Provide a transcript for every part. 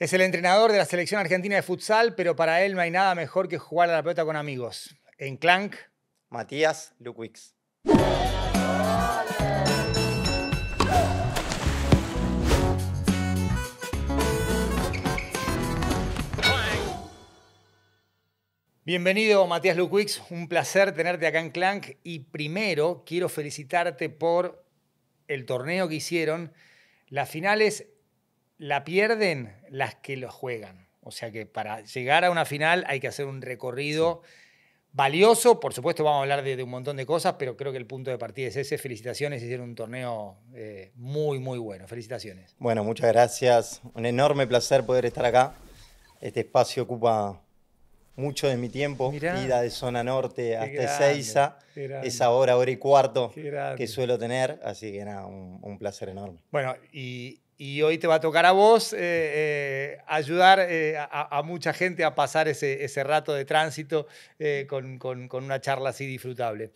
Es el entrenador de la selección argentina de futsal, pero para él no hay nada mejor que jugar a la pelota con amigos. En Clank, Matías Lukwix. Bienvenido Matías Lukwix, un placer tenerte acá en Clank y primero quiero felicitarte por el torneo que hicieron. Las finales la pierden las que lo juegan. O sea que para llegar a una final hay que hacer un recorrido valioso. Por supuesto, vamos a hablar de, un montón de cosas, pero creo que el punto de partida es ese. Felicitaciones, hicieron un torneo eh, muy, muy bueno. Felicitaciones. Bueno, muchas gracias. Un enorme placer poder estar acá. Este espacio ocupa mucho de mi tiempo, vida de zona norte hasta Ezeiza, esa hora, hora y cuarto que suelo tener, así que era un placer enorme. Bueno, y y hoy te va a tocar a vos eh, eh, ayudar eh, a, mucha gente a pasar ese, rato de tránsito con, una charla así disfrutable.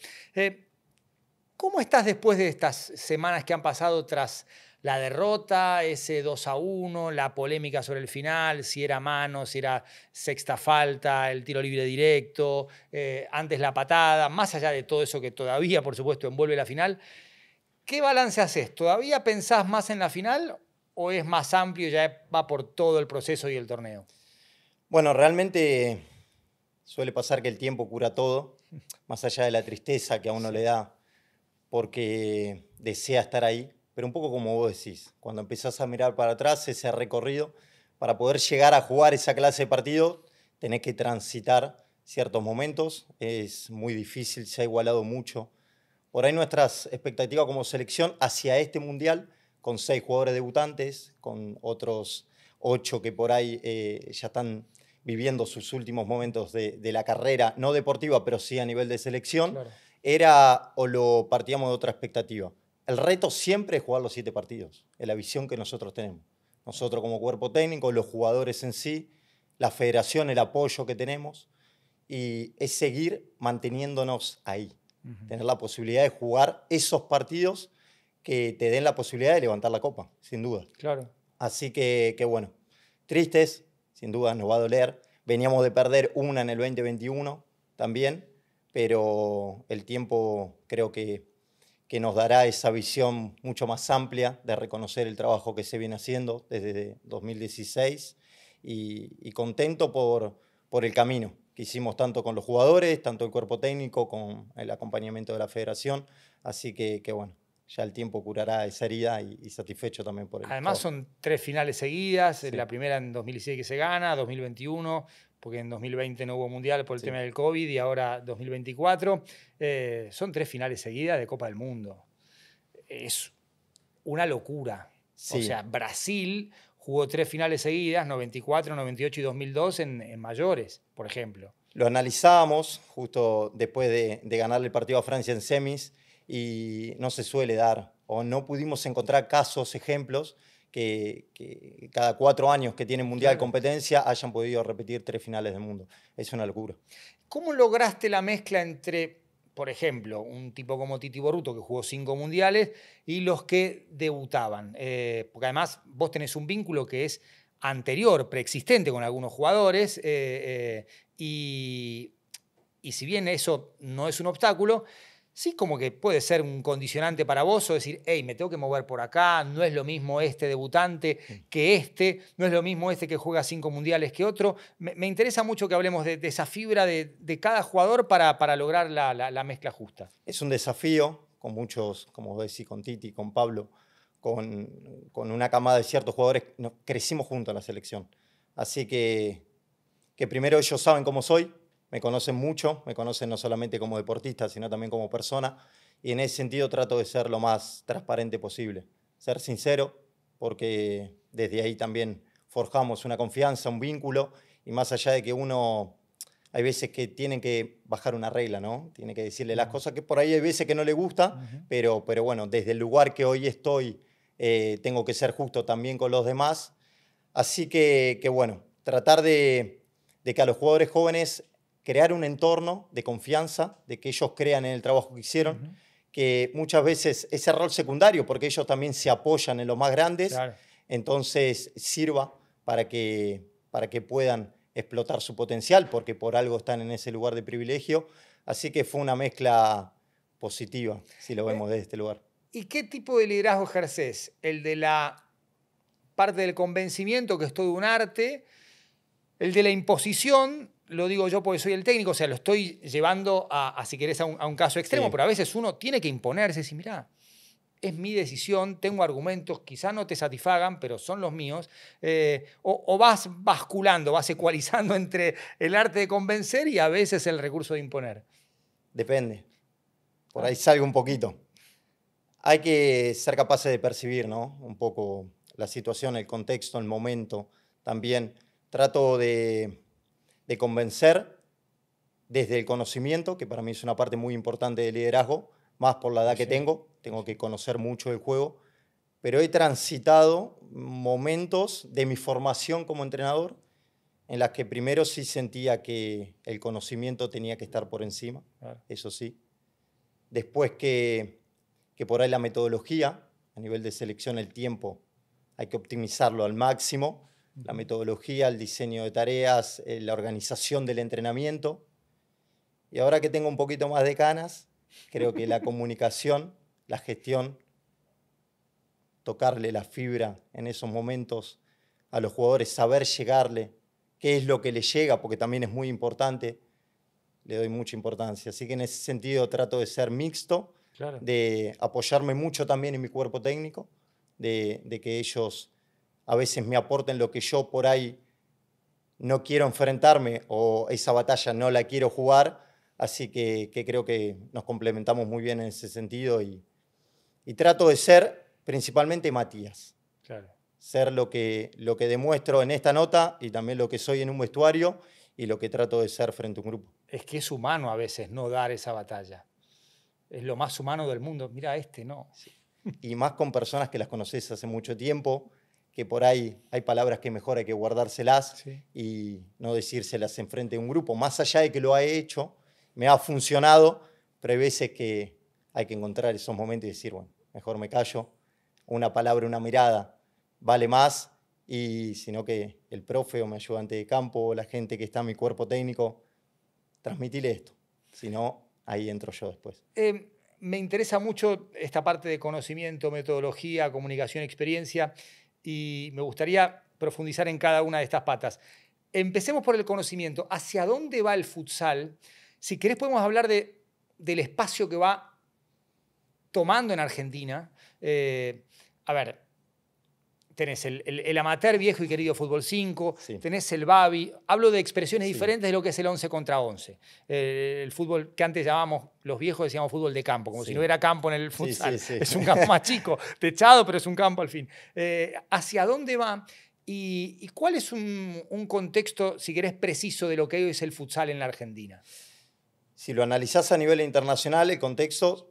¿Cómo estás después de estas semanas que han pasado tras la derrota, ese 2 a 1, la polémica sobre el final, si era mano, si era sexta falta, el tiro libre directo, antes la patada, más allá de todo eso que todavía, por supuesto, envuelve la final? ¿Qué balance haces? ¿Todavía pensás más en la final o es más amplio, ya va por todo el proceso y el torneo? Bueno, realmente suele pasar que el tiempo cura todo, más allá de la tristeza que a uno le da porque desea estar ahí, pero un poco como vos decís, cuando empezás a mirar para atrás ese recorrido, para poder llegar a jugar esa clase de partido, tenés que transitar ciertos momentos, es muy difícil, se ha igualado mucho. Por ahí nuestras expectativas como selección hacia este mundial con seis jugadores debutantes, con otros ocho que por ahí eh, ya están viviendo sus últimos momentos de, la carrera, no deportiva, pero sí a nivel de selección, era o lo partíamos de otra expectativa. El reto siempre es jugar los siete partidos, es la visión que nosotros tenemos. Nosotros como cuerpo técnico, los jugadores en sí, la federación, el apoyo que tenemos, y es seguir manteniéndonos ahí, tener la posibilidad de jugar esos partidos que te den la posibilidad de levantar la copa, sin duda. Claro. Así que, que bueno, tristes, sin duda, nos va a doler. Veníamos de perder una en el 2021 también, pero el tiempo creo que, que nos dará esa visión mucho más amplia de reconocer el trabajo que se viene haciendo desde 2016 y, contento por, por el camino que hicimos tanto con los jugadores, tanto el cuerpo técnico, con el acompañamiento de la federación. Así que, que bueno, ya el tiempo curará esa herida y, satisfecho también por eso. Además son tres finales seguidas, eh, la primera en 2016 que se gana, 2021, porque en 2020 no hubo mundial por el tema del COVID y ahora 2024. Eh, son tres finales seguidas de Copa del Mundo. Es una locura. O sea, Brasil jugó tres finales seguidas, 94, 98 y 2002 en, mayores, por ejemplo. Lo analizamos justo después de, de ganar el partido a Francia en semis y no se suele dar, o no pudimos encontrar casos, ejemplos, que, cada cuatro años que tienen mundial competencia hayan podido repetir tres finales del mundo. Es una locura. ¿Cómo lograste la mezcla entre, por ejemplo, un tipo como Titi Boruto, que jugó cinco mundiales, y los que debutaban? Eh, porque además vos tenés un vínculo que es anterior, preexistente con algunos jugadores, eh, eh, y si bien eso no es un obstáculo, Sí, como que puede ser un condicionante para vos o decir, hey, me tengo que mover por acá, no es lo mismo este debutante mm. que este, no es lo mismo este que juega cinco mundiales que otro. Me, interesa mucho que hablemos de, esa fibra de, cada jugador para, lograr la, mezcla justa. Es un desafío con muchos, como decís, con Titi, con Pablo, con, una camada de ciertos jugadores. crecimos juntos en la selección. Así que, que primero ellos saben cómo soy, me conocen mucho, me conocen no solamente como deportista, sino también como persona, y en ese sentido trato de ser lo más transparente posible, ser sincero, porque desde ahí también forjamos una confianza, un vínculo, y más allá de que uno, hay veces que tienen que bajar una regla, ¿no? Tiene que decirle las cosas que por ahí hay veces que no le gusta, pero, pero bueno, desde el lugar que hoy estoy, eh, tengo que ser justo también con los demás. Así que, bueno, tratar de, de que a los jugadores jóvenes crear un entorno de confianza, de que ellos crean en el trabajo que hicieron, que muchas veces ese rol secundario, porque ellos también se apoyan en los más grandes, entonces sirva para que, para que puedan explotar su potencial, porque por algo están en ese lugar de privilegio. Así que fue una mezcla positiva, si lo vemos desde este lugar. ¿Y qué tipo de liderazgo ejerces? ¿El de la parte del convencimiento, que es todo un arte? ¿El de la imposición? lo digo yo porque soy el técnico, o sea, lo estoy llevando a, si querés, a un, caso extremo, pero a veces uno tiene que imponerse y decir, es mi decisión, tengo argumentos, quizá no te satisfagan, pero son los míos, eh, o, vas basculando, vas ecualizando entre el arte de convencer y a veces el recurso de imponer. Depende. Por ah. ahí salgo un poquito. Hay que ser capaces de percibir, ¿no? Un poco la situación, el contexto, el momento. También trato de convencer desde el conocimiento, que para mí es una parte muy importante del liderazgo, más por la edad que tengo, tengo que conocer mucho el juego, pero he transitado momentos de mi formación como entrenador en las que primero sí sentía que el conocimiento tenía que estar por encima, eso sí. Después que, que por ahí la metodología, a nivel de selección, el tiempo, hay que optimizarlo al máximo la metodología, el diseño de tareas, eh, la organización del entrenamiento. Y ahora que tengo un poquito más de canas, creo que la comunicación, la gestión, tocarle la fibra en esos momentos a los jugadores, saber llegarle, qué es lo que le llega, porque también es muy importante, le doy mucha importancia. Así que en ese sentido trato de ser mixto, de apoyarme mucho también en mi cuerpo técnico, de que ellos a veces me aporten lo que yo por ahí no quiero enfrentarme o esa batalla no la quiero jugar. Así que, creo que nos complementamos muy bien en ese sentido y, trato de ser principalmente Matías. Ser lo que, lo que demuestro en esta nota y también lo que soy en un vestuario y lo que trato de ser frente a un grupo. Es que es humano a veces no dar esa batalla. Es lo más humano del mundo. Mira, este no. Y más con personas que las conoces hace mucho tiempo, que por ahí hay palabras que mejor hay que guardárselas y no decírselas enfrente de un grupo. Más allá de que lo ha hecho, me ha funcionado, pero hay veces que hay que encontrar esos momentos y decir, bueno, mejor me callo, una palabra, una mirada, vale más, y sino que el profe o mi ayudante de campo o la gente que está en mi cuerpo técnico, transmitirle esto, si no, ahí entro yo después. Em, me interesa mucho esta parte de conocimiento, metodología, comunicación, experiencia y me gustaría profundizar en cada una de estas patas. Empecemos por el conocimiento. ¿Hacia dónde va el futsal? Si querés podemos hablar de, del espacio que va tomando en Argentina. Eh, a ver, tenés el, amateur viejo y querido fútbol 5, tenés el Babi. Hablo de expresiones diferentes de lo que es el 11 contra 11. Eh, el fútbol que antes llamábamos, los viejos decíamos fútbol de campo, como si no era campo en el futsal. Es un campo más chico, techado, pero es un campo al fin. Eh, ¿Hacia dónde va? ¿Y, cuál es un, un, contexto, si querés, preciso de lo que hoy es el futsal en la Argentina? Si lo analizás a nivel internacional, el contexto,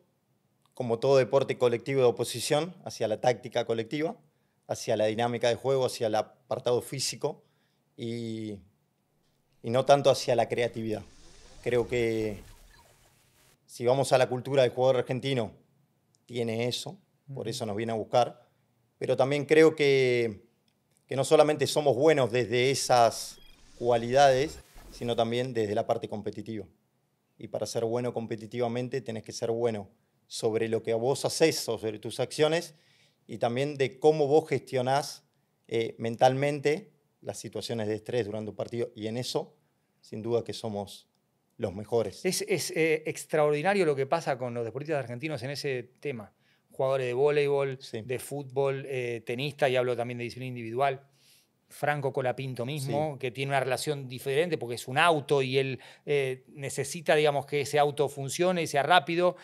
como todo deporte colectivo de oposición hacia la táctica colectiva, hacia la dinámica de juego, hacia el apartado físico y, no tanto hacia la creatividad. Creo que si vamos a la cultura del jugador argentino, tiene eso, por eso nos viene a buscar, pero también creo que, que no solamente somos buenos desde esas cualidades, sino también desde la parte competitiva. Y para ser bueno competitivamente tenés que ser bueno sobre lo que vos haces, sobre tus acciones y también de cómo vos gestionás eh, mentalmente las situaciones de estrés durante un partido. Y en eso, sin duda que somos los mejores. Es, eh, extraordinario lo que pasa con los deportistas argentinos en ese tema. Jugadores de voleibol, de fútbol, eh, tenista, y hablo también de disciplina individual. Franco Colapinto mismo, que tiene una relación diferente porque es un auto y él necesita, digamos, que ese auto funcione y sea rápido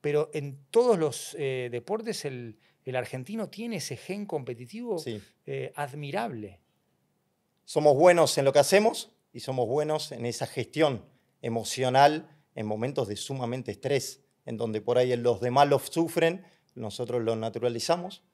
pero en todos los eh, deportes el, argentino tiene ese gen competitivo eh, admirable. Somos buenos en lo que hacemos y somos buenos en esa gestión emocional en momentos de sumamente estrés, en donde por ahí los demás lo sufren, nosotros lo naturalizamos,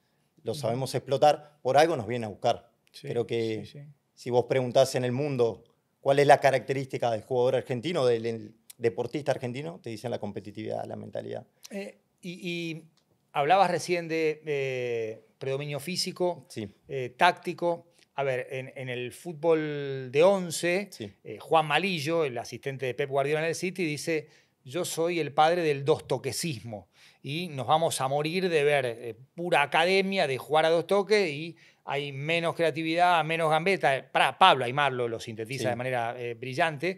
lo sabemos explotar, por algo nos viene a buscar. pero Creo que si vos preguntás en el mundo cuál es la característica del jugador argentino, del deportista argentino, te dicen la competitividad, la mentalidad. Eh, y, hablabas recién de predominio físico, sí. Eh, táctico. A ver, en, el fútbol de 11, eh, Juan Malillo, el asistente de Pep Guardiola en el City, dice, yo soy el padre del dos toquesismo y nos vamos a morir de ver pura academia, de jugar a dos toques y hay menos creatividad, menos gambeta. Para Pablo Aymar lo, lo sintetiza de manera brillante,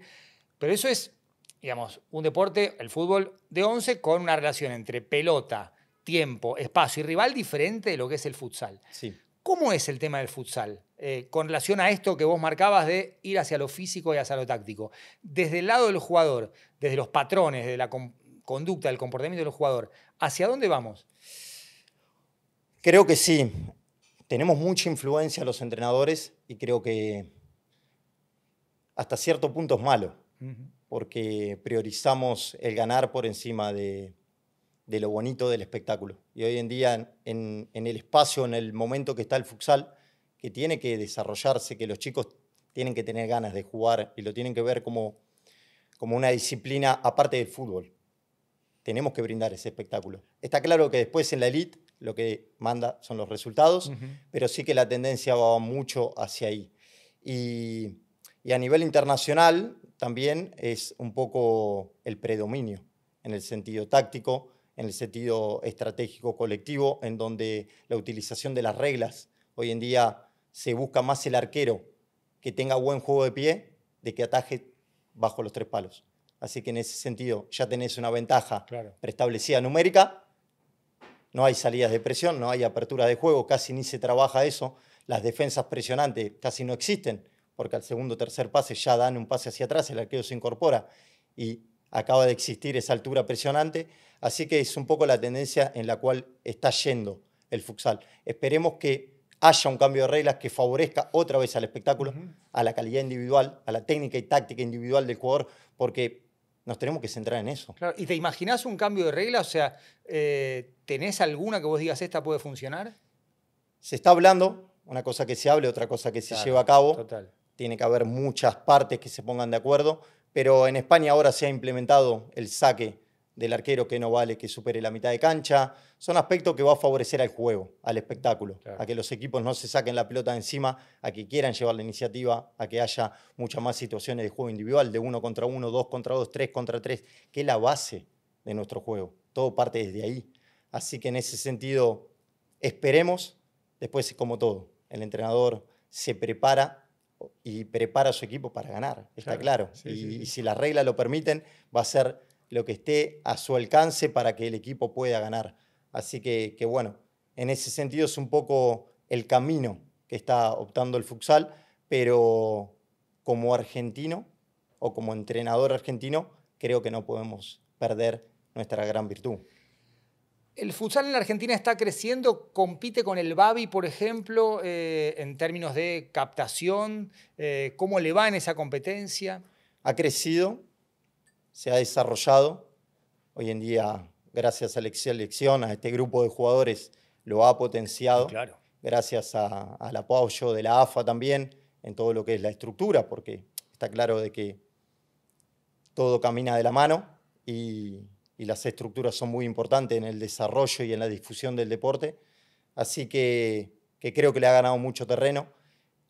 pero eso es digamos, un deporte, el fútbol de 11, con una relación entre pelota, tiempo, espacio y rival diferente de lo que es el futsal. ¿Cómo es el tema del futsal eh, con relación a esto que vos marcabas de ir hacia lo físico y hacia lo táctico? Desde el lado del jugador, desde los patrones, de la conducta, del comportamiento del jugador, ¿hacia dónde vamos? Creo que sí. Tenemos mucha influencia los entrenadores y creo que hasta cierto punto es malo porque priorizamos el ganar por encima de, de lo bonito del espectáculo. Y hoy en día, en, en, el espacio, en el momento que está el futsal, que tiene que desarrollarse, que los chicos tienen que tener ganas de jugar y lo tienen que ver como, como una disciplina aparte del fútbol. Tenemos que brindar ese espectáculo. Está claro que después en la elite lo que manda son los resultados, pero sí que la tendencia va mucho hacia ahí. Y, y a nivel internacional, también es un poco el predominio en el sentido táctico, en el sentido estratégico colectivo, en donde la utilización de las reglas. Hoy en día se busca más el arquero que tenga buen juego de pie de que ataje bajo los tres palos. Así que en ese sentido ya tenés una ventaja preestablecida numérica. No hay salidas de presión, no hay apertura de juego, casi ni se trabaja eso. Las defensas presionantes casi no existen porque al segundo o tercer pase ya dan un pase hacia atrás, el arquero se incorpora y acaba de existir esa altura presionante. Así que es un poco la tendencia en la cual está yendo el futsal. Esperemos que haya un cambio de reglas que favorezca otra vez al espectáculo, a la calidad individual, a la técnica y táctica individual del jugador, porque nos tenemos que centrar en eso. Claro. ¿Y te imaginás un cambio de reglas? O sea, eh, ¿tenés alguna que vos digas esta puede funcionar? Se está hablando, una cosa que se hable, otra cosa que se lleve lleva a cabo. Total tiene que haber muchas partes que se pongan de acuerdo, pero en España ahora se ha implementado el saque del arquero que no vale que supere la mitad de cancha. Son aspectos que va a favorecer al juego, al espectáculo, a que los equipos no se saquen la pelota de encima, a que quieran llevar la iniciativa, a que haya muchas más situaciones de juego individual, de uno contra uno, dos contra dos, tres contra tres, que es la base de nuestro juego. Todo parte desde ahí. Así que en ese sentido, esperemos, después es como todo, el entrenador se prepara y prepara a su equipo para ganar, está claro. y, si las reglas lo permiten, va a ser lo que esté a su alcance para que el equipo pueda ganar. Así que, que bueno, en ese sentido es un poco el camino que está optando el futsal, pero como argentino o como entrenador argentino, creo que no podemos perder nuestra gran virtud. ¿El futsal en la Argentina está creciendo? ¿Compite con el Babi, por ejemplo, eh, en términos de captación? Eh, ¿Cómo le va en esa competencia? Ha crecido, se ha desarrollado. Hoy en día, gracias a la elección, a este grupo de jugadores, lo ha potenciado. Claro. Gracias a, al apoyo de la AFA también en todo lo que es la estructura, porque está claro de que todo camina de la mano y y las estructuras son muy importantes en el desarrollo y en la difusión del deporte. Así que, creo que le ha ganado mucho terreno.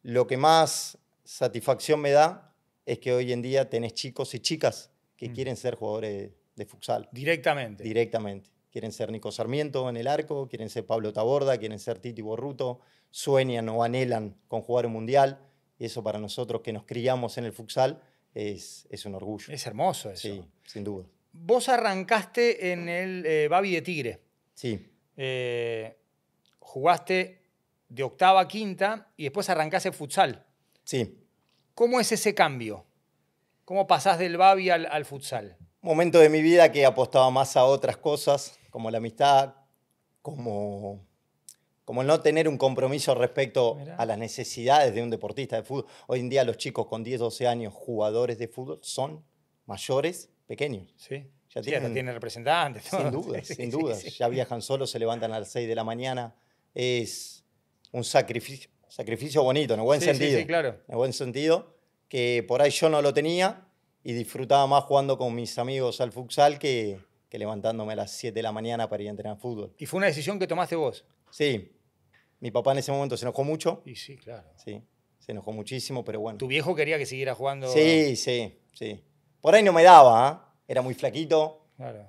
Lo que más satisfacción me da es que hoy en día tenés chicos y chicas que mm. quieren ser jugadores de futsal. Directamente. Directamente. Quieren ser Nico Sarmiento en el arco, quieren ser Pablo Taborda, quieren ser Titi Borruto, sueñan o anhelan con jugar un mundial. Y eso para nosotros que nos criamos en el futsal es, es un orgullo. Es hermoso eso. Sí, sin duda vos arrancaste en el eh, Babi de Tigre. Sí. Eh, jugaste de octava a quinta y después arrancaste futsal. Sí. ¿Cómo es ese cambio? ¿Cómo pasás del Babi al, futsal? Momento de mi vida que apostaba más a otras cosas, como la amistad, como como no tener un compromiso respecto a las necesidades de un deportista de fútbol. Hoy en día los chicos con 10, 12 años, jugadores de fútbol, son mayores Pequeño. Sí. Ya tienen, tiene representantes. Sin duda, dudas, sin duda. ya viajan solos, se levantan a las 6 de la mañana. Es un sacrificio, sacrificio bonito, en buen sentido. Sí, claro. En buen sentido, que por ahí yo no lo tenía y disfrutaba más jugando con mis amigos al futsal que, levantándome a las 7 de la mañana para ir a entrenar fútbol. ¿Y fue una decisión que tomaste vos? Sí. Mi papá en ese momento se enojó mucho. Y sí, claro. Sí, se enojó muchísimo, pero bueno. ¿Tu viejo quería que siguiera jugando? Sí, sí, sí. Por ahí no me daba, ¿eh? era muy flaquito.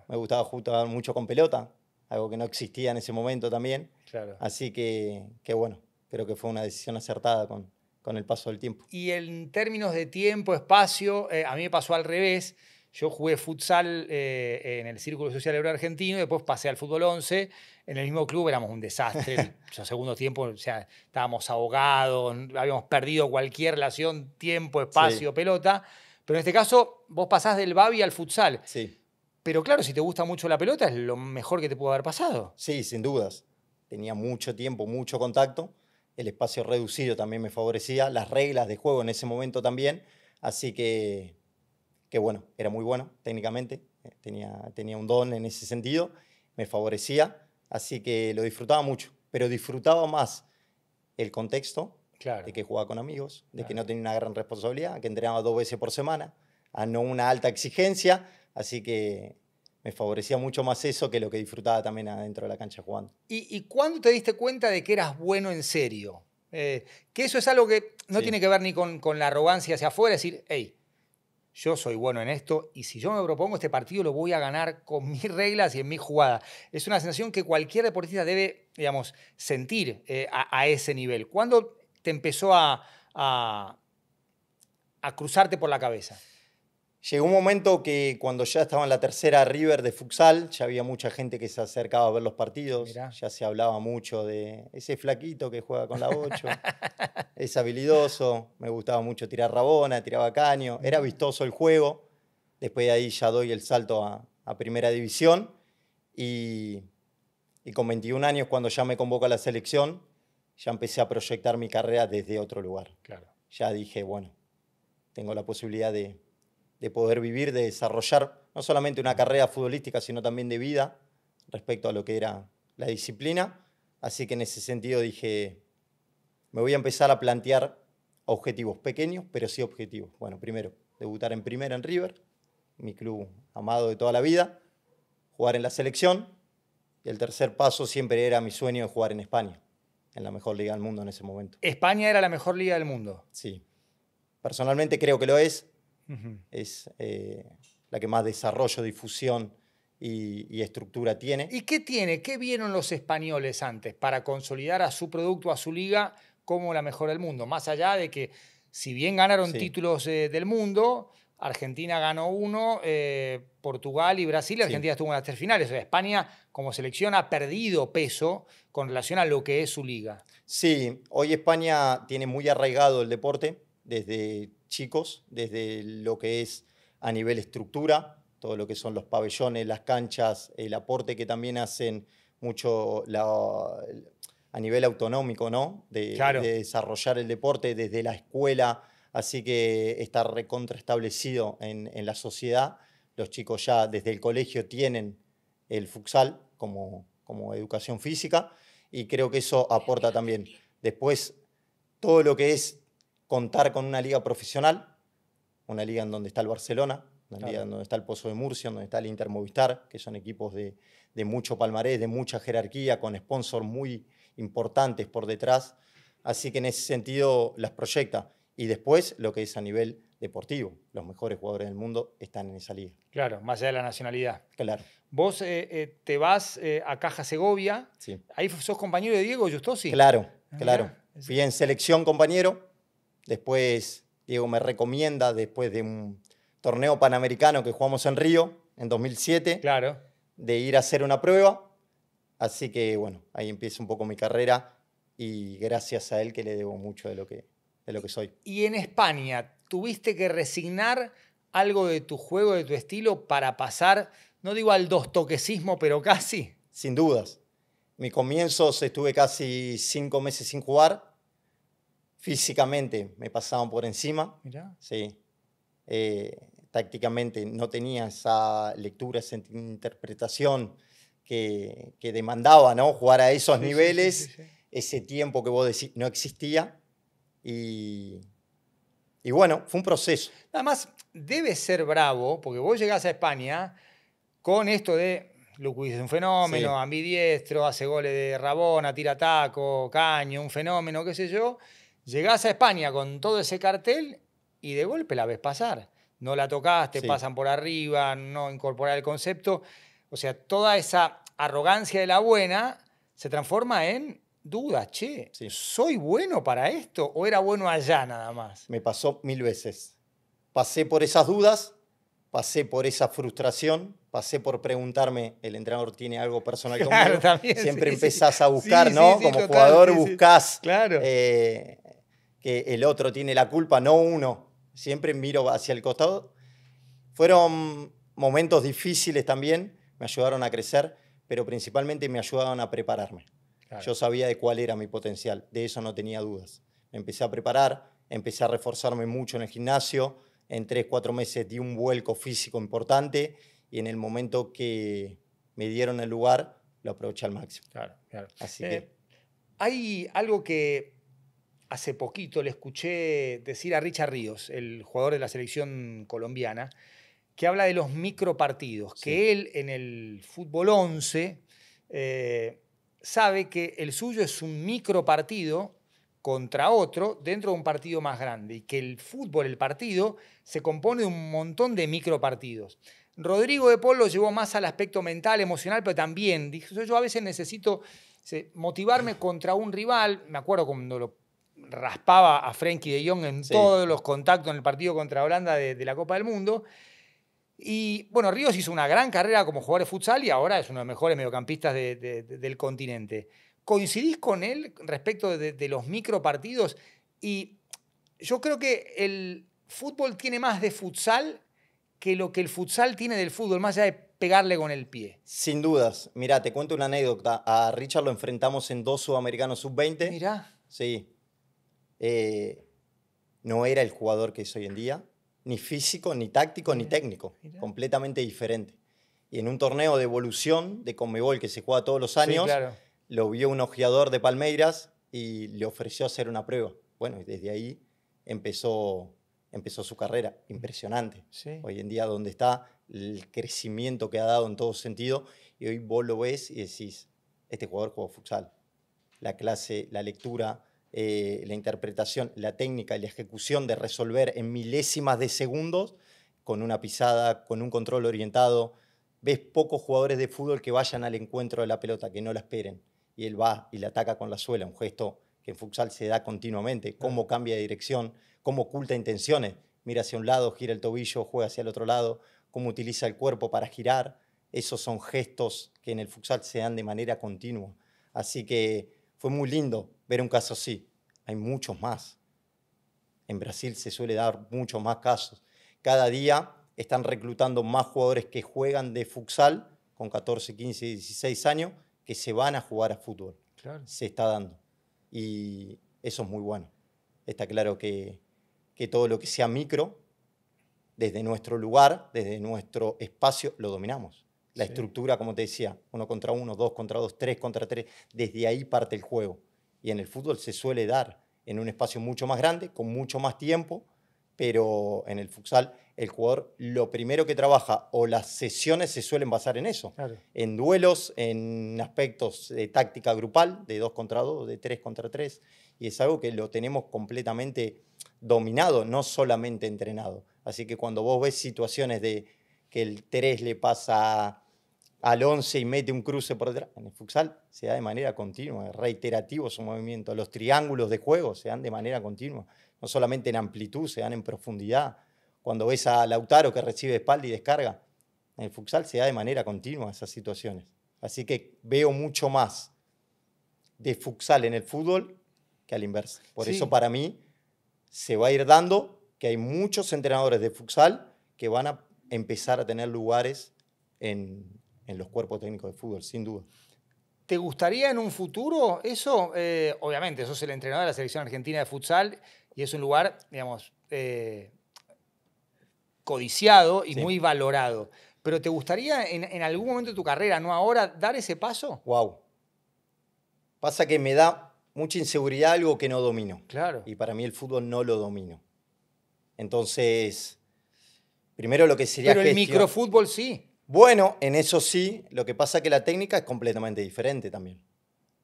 Me gustaba jugar mucho con pelota, algo que no existía en ese momento también. Claro. Así que, qué bueno, creo que fue una decisión acertada con, con el paso del tiempo. Y en términos de tiempo, espacio, eh, a mí me pasó al revés. Yo jugué futsal eh, en el Círculo Social Europeo Argentino y después pasé al fútbol 11. En el mismo club éramos un desastre. en segundo tiempo, o sea, estábamos ahogados, habíamos perdido cualquier relación, tiempo, espacio, pelota. Pero en este caso, vos pasás del Babi al futsal. Sí. Pero claro, si te gusta mucho la pelota, es lo mejor que te pudo haber pasado. Sí, sin dudas. Tenía mucho tiempo, mucho contacto. El espacio reducido también me favorecía. Las reglas de juego en ese momento también. Así que, que bueno, era muy bueno técnicamente. Eh, tenía, tenía un don en ese sentido. Me favorecía. Así que lo disfrutaba mucho. Pero disfrutaba más el contexto de que jugaba con amigos, de que no tenía una gran responsabilidad, que entrenaba dos veces por semana, a no una alta exigencia. Así que me favorecía mucho más eso que lo que disfrutaba también adentro de la cancha jugando. ¿Y, cuándo te diste cuenta de que eras bueno en serio? Eh, que eso es algo que no tiene que ver ni con, con, la arrogancia hacia afuera, es decir, hey, yo soy bueno en esto y si yo me propongo este partido lo voy a ganar con mis reglas y en mi jugada. Es una sensación que cualquier deportista debe, digamos, sentir eh, a, a, ese nivel. ¿Cuándo te empezó a, a, cruzarte por la cabeza? Llegó un momento que cuando ya estaba en la tercera River de futsal, ya había mucha gente que se acercaba a ver los partidos. Ya se hablaba mucho de ese flaquito que juega con la 8, es habilidoso, me gustaba mucho tirar rabona, tiraba caño, era vistoso el juego. Después de ahí ya doy el salto a, primera división y, y, con 21 años cuando ya me convoca a la selección, ya empecé a proyectar mi carrera desde otro lugar. Ya dije, bueno, tengo la posibilidad de, de poder vivir, de desarrollar no solamente una carrera futbolística, sino también de vida respecto a lo que era la disciplina. Así que en ese sentido dije, me voy a empezar a plantear objetivos pequeños, pero sí objetivos. Bueno, primero, debutar en primera en River, mi club amado de toda la vida, jugar en la selección. Y el tercer paso siempre era mi sueño de jugar en España en la mejor liga del mundo en ese momento. España era la mejor liga del mundo. Sí. Personalmente creo que lo es. Es eh, la que más desarrollo, difusión y, estructura tiene. ¿Y qué tiene? ¿Qué vieron los españoles antes para consolidar a su producto, a su liga, como la mejor del mundo? Más allá de que, si bien ganaron títulos eh, del mundo, Argentina ganó uno, eh, Portugal y Brasil, Argentina estuvo en las tres finales. España como selección ha perdido peso con relación a lo que es su liga. Sí, hoy España tiene muy arraigado el deporte desde chicos, desde lo que es a nivel estructura, todo lo que son los pabellones, las canchas, el aporte que también hacen mucho a nivel autonómico, ¿no? de desarrollar el deporte desde la escuela así que está recontraestablecido en, la sociedad. Los chicos ya desde el colegio tienen el futsal como, educación física y creo que eso aporta también. Después, todo lo que es contar con una liga profesional, una liga en donde está el Barcelona, una liga en donde está el Pozo de Murcia, en donde está el Inter Movistar, que son equipos de, de mucho palmarés, de mucha jerarquía, con sponsors muy importantes por detrás. Así que en ese sentido las proyecta. Y después lo que es a nivel deportivo. Los mejores jugadores del mundo están en esa liga. Claro, más allá de la nacionalidad. Claro. Vos eh, eh, te vas eh, a Caja Segovia. Sí. Ahí sos compañero de Diego sí Claro, ah, claro. Fui en selección compañero. Después Diego me recomienda, después de un torneo panamericano que jugamos en Río en 2007, claro. de ir a hacer una prueba. Así que bueno, ahí empieza un poco mi carrera y gracias a él que le debo mucho de lo que lo que soy. Y en España, ¿tuviste que resignar algo de tu juego, de tu estilo, para pasar, no digo al dos pero casi? Sin dudas. Mi comienzo estuve casi cinco meses sin jugar. Físicamente me pasaban por encima. Sí. Eh, tácticamente no tenía esa lectura, esa interpretación que, que demandaba, ¿no? Jugar a esos niveles. ese tiempo que vos decís no existía. Y, bueno, fue un proceso. nada más debe ser bravo, porque vos llegás a España con esto de Lucuis es un fenómeno, ambidiestro, hace goles de Rabona, tira taco, caño, un fenómeno, qué sé yo. Llegás a España con todo ese cartel y de golpe la ves pasar. No la tocaste, pasan por arriba, no incorporar el concepto. O sea, toda esa arrogancia de la buena se transforma en dudas, che, ¿soy bueno para esto o era bueno allá nada más? Me pasó mil veces. Pasé por esas dudas, pasé por esa frustración, pasé por preguntarme, el entrenador tiene algo personal claro, conmigo. Siempre empezás a buscar, ¿no? Como jugador buscas. claro. Eh, que el otro tiene la culpa, no uno. Siempre miro hacia el costado. Fueron momentos difíciles también, me ayudaron a crecer, pero principalmente me ayudaron a prepararme. Yo sabía de cuál era mi potencial, de eso no tenía dudas. Me empecé a preparar, empecé a reforzarme mucho en el gimnasio, en tres, cuatro meses di un vuelco físico importante y en el momento que me dieron el lugar, lo aproveché al máximo. Claro, claro. Así eh, que... Hay algo que hace poquito le escuché decir a Richard Ríos, el jugador de la selección colombiana, que habla de los micropartidos, que él en el fútbol 11 sabe que el suyo es un micro partido contra otro dentro de un partido más grande y que el fútbol, el partido, se compone de un montón de micro partidos Rodrigo de Paul lo llevó más al aspecto mental, emocional, pero también, dijo, yo a veces necesito motivarme contra un rival, me acuerdo cuando lo raspaba a Frenkie de Jong en todos los contactos en el partido contra Holanda de la Copa del Mundo, y bueno, Ríos hizo una gran carrera como jugador de futsal y ahora es uno de los mejores mediocampistas del continente. ¿Coincidís con él respecto de, los micropartidos? Y yo creo que el fútbol tiene más de futsal que lo que el futsal tiene del fútbol, más allá de pegarle con el pie. Sin dudas. Mira, te cuento una anécdota. A Richard lo enfrentamos en dos sudamericanos sub-20. Mirá. Sí. Eh, no era el jugador que es hoy en día ni físico, ni táctico, ni técnico, completamente diferente. Y en un torneo de evolución de Conmebol que se juega todos los años, lo vio un ojeador de Palmeiras y le ofreció hacer una prueba. Bueno, y desde ahí empezó, empezó su carrera. Impresionante. Hoy en día donde está, el crecimiento que ha dado en todo sentido, y hoy vos lo ves y decís, este jugador jugó futsal. La clase, la lectura, eh, la interpretación, la técnica y la ejecución de resolver en milésimas de segundos, con una pisada, con un control orientado. Ves pocos jugadores de fútbol que vayan al encuentro de la pelota, que no la esperen. Y él va y la ataca con la suela, un gesto que en futsal se da continuamente. Cómo cambia de dirección, cómo oculta intenciones. Mira hacia un lado, gira el tobillo, juega hacia el otro lado, cómo utiliza el cuerpo para girar. Esos son gestos que en el futsal se dan de manera continua. Así que fue muy lindo ver un caso así. Hay muchos más. En Brasil se suele dar muchos más casos. Cada día están reclutando más jugadores que juegan de futsal con 14, 15, 16 años que se van a jugar a fútbol. Claro. Se está dando. Y eso es muy bueno. Está claro que, que todo lo que sea micro, desde nuestro lugar, desde nuestro espacio, lo dominamos. La estructura, como te decía, uno contra uno, dos contra dos, tres contra tres, desde ahí parte el juego y en el fútbol se suele dar en un espacio mucho más grande, con mucho más tiempo, pero en el futsal el jugador lo primero que trabaja o las sesiones se suelen basar en eso, en duelos, en aspectos de táctica grupal, de dos contra dos, de tres contra tres. y es algo que lo tenemos completamente dominado, no solamente entrenado. Así que cuando vos ves situaciones de que el 3 le pasa al 11 y mete un cruce por detrás. En el futsal se da de manera continua, reiterativo su movimiento. Los triángulos de juego se dan de manera continua, no solamente en amplitud, se dan en profundidad. Cuando ves a Lautaro que recibe espalda y descarga, en el futsal se da de manera continua esas situaciones. Así que veo mucho más de futsal en el fútbol que al inverso. Por eso para mí se va a ir dando que hay muchos entrenadores de futsal que van a empezar a tener lugares en, en los cuerpos técnicos de fútbol, sin duda. ¿Te gustaría en un futuro eso? obviamente eh, obviamente, sos el entrenador de la selección argentina de futsal y es un lugar, digamos, eh, codiciado y muy valorado. Pero ¿te gustaría en, algún momento de tu carrera, no ahora, dar ese paso? Wow. Pasa que me da mucha inseguridad algo que no domino. Claro. Y para mí el fútbol no lo domino. Entonces, primero lo que sería. Pero el microfútbol sí. Bueno, en eso sí, lo que pasa es que la técnica es completamente diferente también.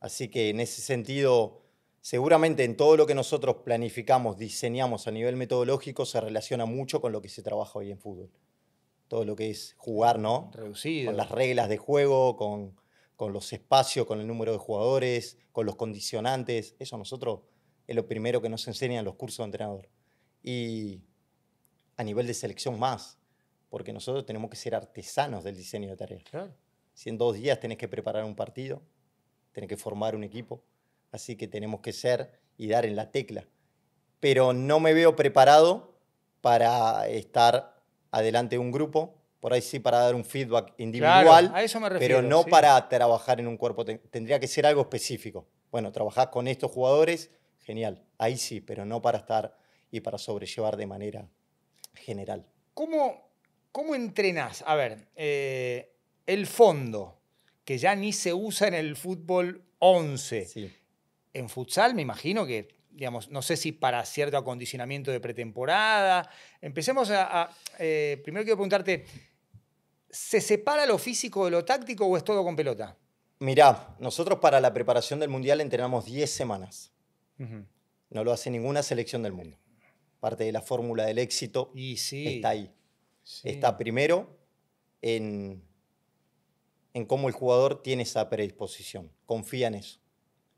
Así que en ese sentido, seguramente en todo lo que nosotros planificamos, diseñamos a nivel metodológico, se relaciona mucho con lo que se trabaja hoy en fútbol. Todo lo que es jugar, ¿no? Reducido. Con las reglas de juego, con, con los espacios, con el número de jugadores, con los condicionantes. Eso nosotros es lo primero que nos enseñan los cursos de entrenador. Y a nivel de selección más porque nosotros tenemos que ser artesanos del diseño de tareas. Si en dos días tenés que preparar un partido, tenés que formar un equipo, así que tenemos que ser y dar en la tecla. Pero no me veo preparado para estar adelante de un grupo, por ahí sí para dar un feedback individual, pero no para trabajar en un cuerpo, tendría que ser algo específico. Bueno, trabajar con estos jugadores, genial, ahí sí, pero no para estar y para sobrellevar de manera general. ¿Cómo, ¿Cómo entrenás? A ver, eh, el fondo, que ya ni se usa en el fútbol 11. En futsal me imagino que, digamos, no sé si para cierto acondicionamiento de pretemporada. Empecemos a... Eh, primero quiero preguntarte, ¿se separa lo físico de lo táctico o es todo con pelota? Mirá, nosotros para la preparación del Mundial entrenamos 10 semanas. No lo hace ninguna selección del mundo. Parte de la fórmula del éxito está ahí está primero en, en cómo el jugador tiene esa predisposición. Confía en eso.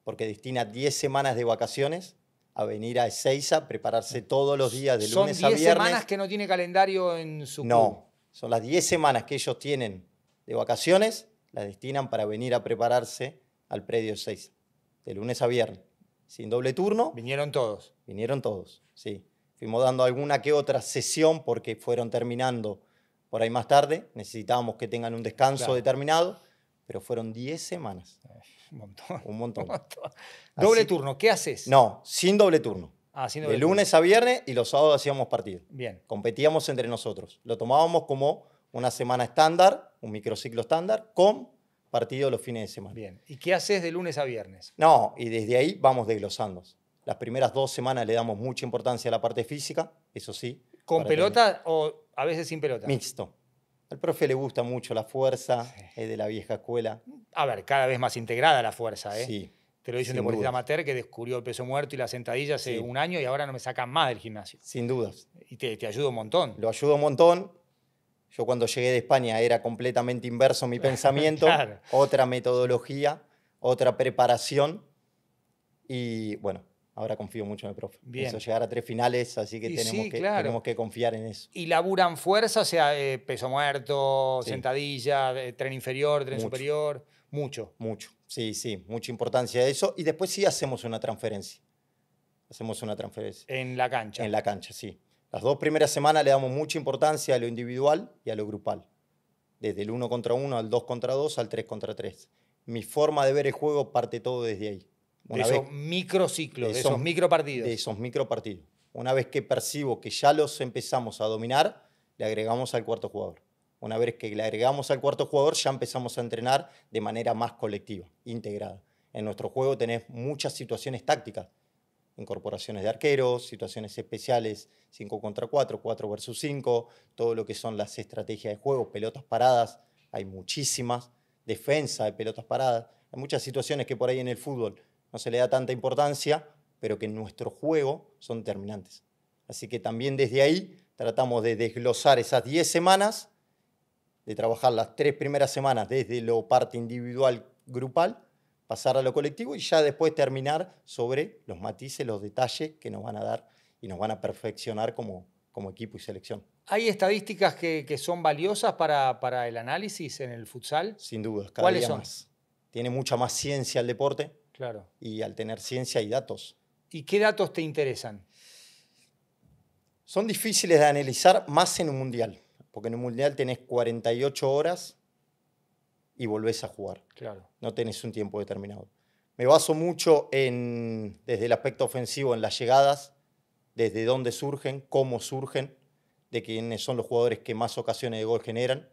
Porque destina 10 semanas de vacaciones a venir a Ezeiza, prepararse todos los días de lunes a viernes. ¿Son 10 semanas que no tiene calendario en su club? No, son las 10 semanas que ellos tienen de vacaciones, las destinan para venir a prepararse al predio Ezeiza, de lunes a viernes, sin doble turno. ¿Vinieron todos? Vinieron todos, sí. Fuimos dando alguna que otra sesión porque fueron terminando por ahí más tarde. Necesitábamos que tengan un descanso determinado, pero fueron 10 semanas. Eh, un montón. Doble turno, ¿qué haces? No, sin doble turno. Ah, de lunes a viernes y los sábados hacíamos partido. Bien. Competíamos entre nosotros. Lo tomábamos como una semana estándar, un microciclo estándar, con partido los fines de semana. Bien. ¿Y qué haces de lunes a viernes? No, y desde ahí vamos desglosando. Las primeras dos semanas le damos mucha importancia a la parte física, eso sí. ¿Con pelota o a veces sin pelota? Mixto. Al profe le gusta mucho la fuerza, es de la vieja escuela. A ver, cada vez más integrada la fuerza, ¿eh? Sí. Te lo dice un deportista amateur que descubrió el peso muerto y la sentadilla hace un año y ahora no me sacan más del gimnasio. Sin dudas. Y te, te ayuda un montón. Lo ayuda un montón. Yo cuando llegué de España era completamente inverso mi pensamiento. Otra metodología, otra preparación. Y bueno, ahora confío mucho en el profe. Bien. llegar a tres finales, así que, tenemos, que confiar en eso. ¿Y laburan fuerza, o sea, eh, peso muerto, sentadilla, eh, tren inferior, tren superior? Mucho. Mucho, sí, sí, mucha importancia de eso. Y después sí hacemos una transferencia. Hacemos una transferencia. En la cancha. En la cancha, sí. Las dos primeras semanas le damos mucha importancia a lo individual y a lo grupal. Desde el uno contra uno, al dos contra dos, al tres contra tres. Mi forma de ver el juego parte todo desde ahí de esos microciclos, de esos, esos micropartidos. De esos micropartidos. Una vez que percibo que ya los empezamos a dominar, le agregamos al cuarto jugador. Una vez que le agregamos al cuarto jugador, ya empezamos a entrenar de manera más colectiva, integrada. En nuestro juego tenés muchas situaciones tácticas. Incorporaciones de arqueros, situaciones especiales, 5 contra 4, 4 versus 5, todo lo que son las estrategias de juego, pelotas paradas, hay muchísimas, defensa de pelotas paradas. Hay muchas situaciones que por ahí en el fútbol no se le da tanta importancia, pero que en nuestro juego son determinantes. Así que también desde ahí tratamos de desglosar esas 10 semanas, de trabajar las tres primeras semanas desde lo parte individual, grupal, pasar a lo colectivo y ya después terminar sobre los matices, los detalles que nos van a dar y nos van a perfeccionar como, como equipo y selección. ¿Hay estadísticas que, son valiosas para, el análisis en el futsal? Sin duda, ¿Cuáles son? Tiene mucha más ciencia el deporte, y al tener ciencia y datos. ¿Y qué datos te interesan? Son difíciles de analizar más en un mundial, porque en un mundial tenés 48 horas y volvés a jugar. Claro. No tenés un tiempo determinado. Me baso mucho en, desde el aspecto ofensivo en las llegadas, desde dónde surgen, cómo surgen, de quiénes son los jugadores que más ocasiones de gol generan.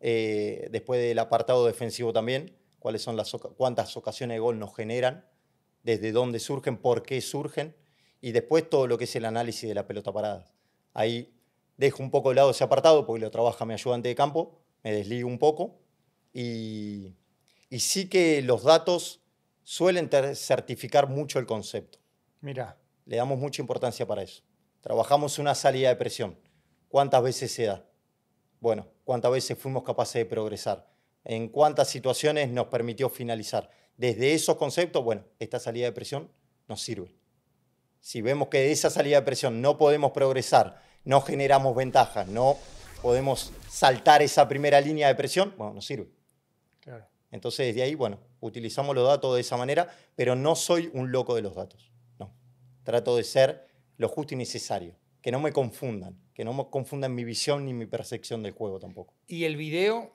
Eh, después del apartado defensivo también, son las, cuántas ocasiones de gol nos generan, desde dónde surgen, por qué surgen, y después todo lo que es el análisis de la pelota parada. Ahí dejo un poco de lado ese apartado porque lo trabaja mi ayudante de campo, me desligo un poco, y, y sí que los datos suelen certificar mucho el concepto. Mira. Le damos mucha importancia para eso. Trabajamos una salida de presión. ¿Cuántas veces se da? Bueno, ¿cuántas veces fuimos capaces de progresar? en cuántas situaciones nos permitió finalizar. Desde esos conceptos, bueno, esta salida de presión nos sirve. Si vemos que de esa salida de presión no podemos progresar, no generamos ventajas, no podemos saltar esa primera línea de presión, bueno, nos sirve. Entonces, desde ahí, bueno, utilizamos los datos de esa manera, pero no soy un loco de los datos. No. Trato de ser lo justo y necesario. Que no me confundan, que no me confundan mi visión ni mi percepción del juego tampoco. ¿Y el video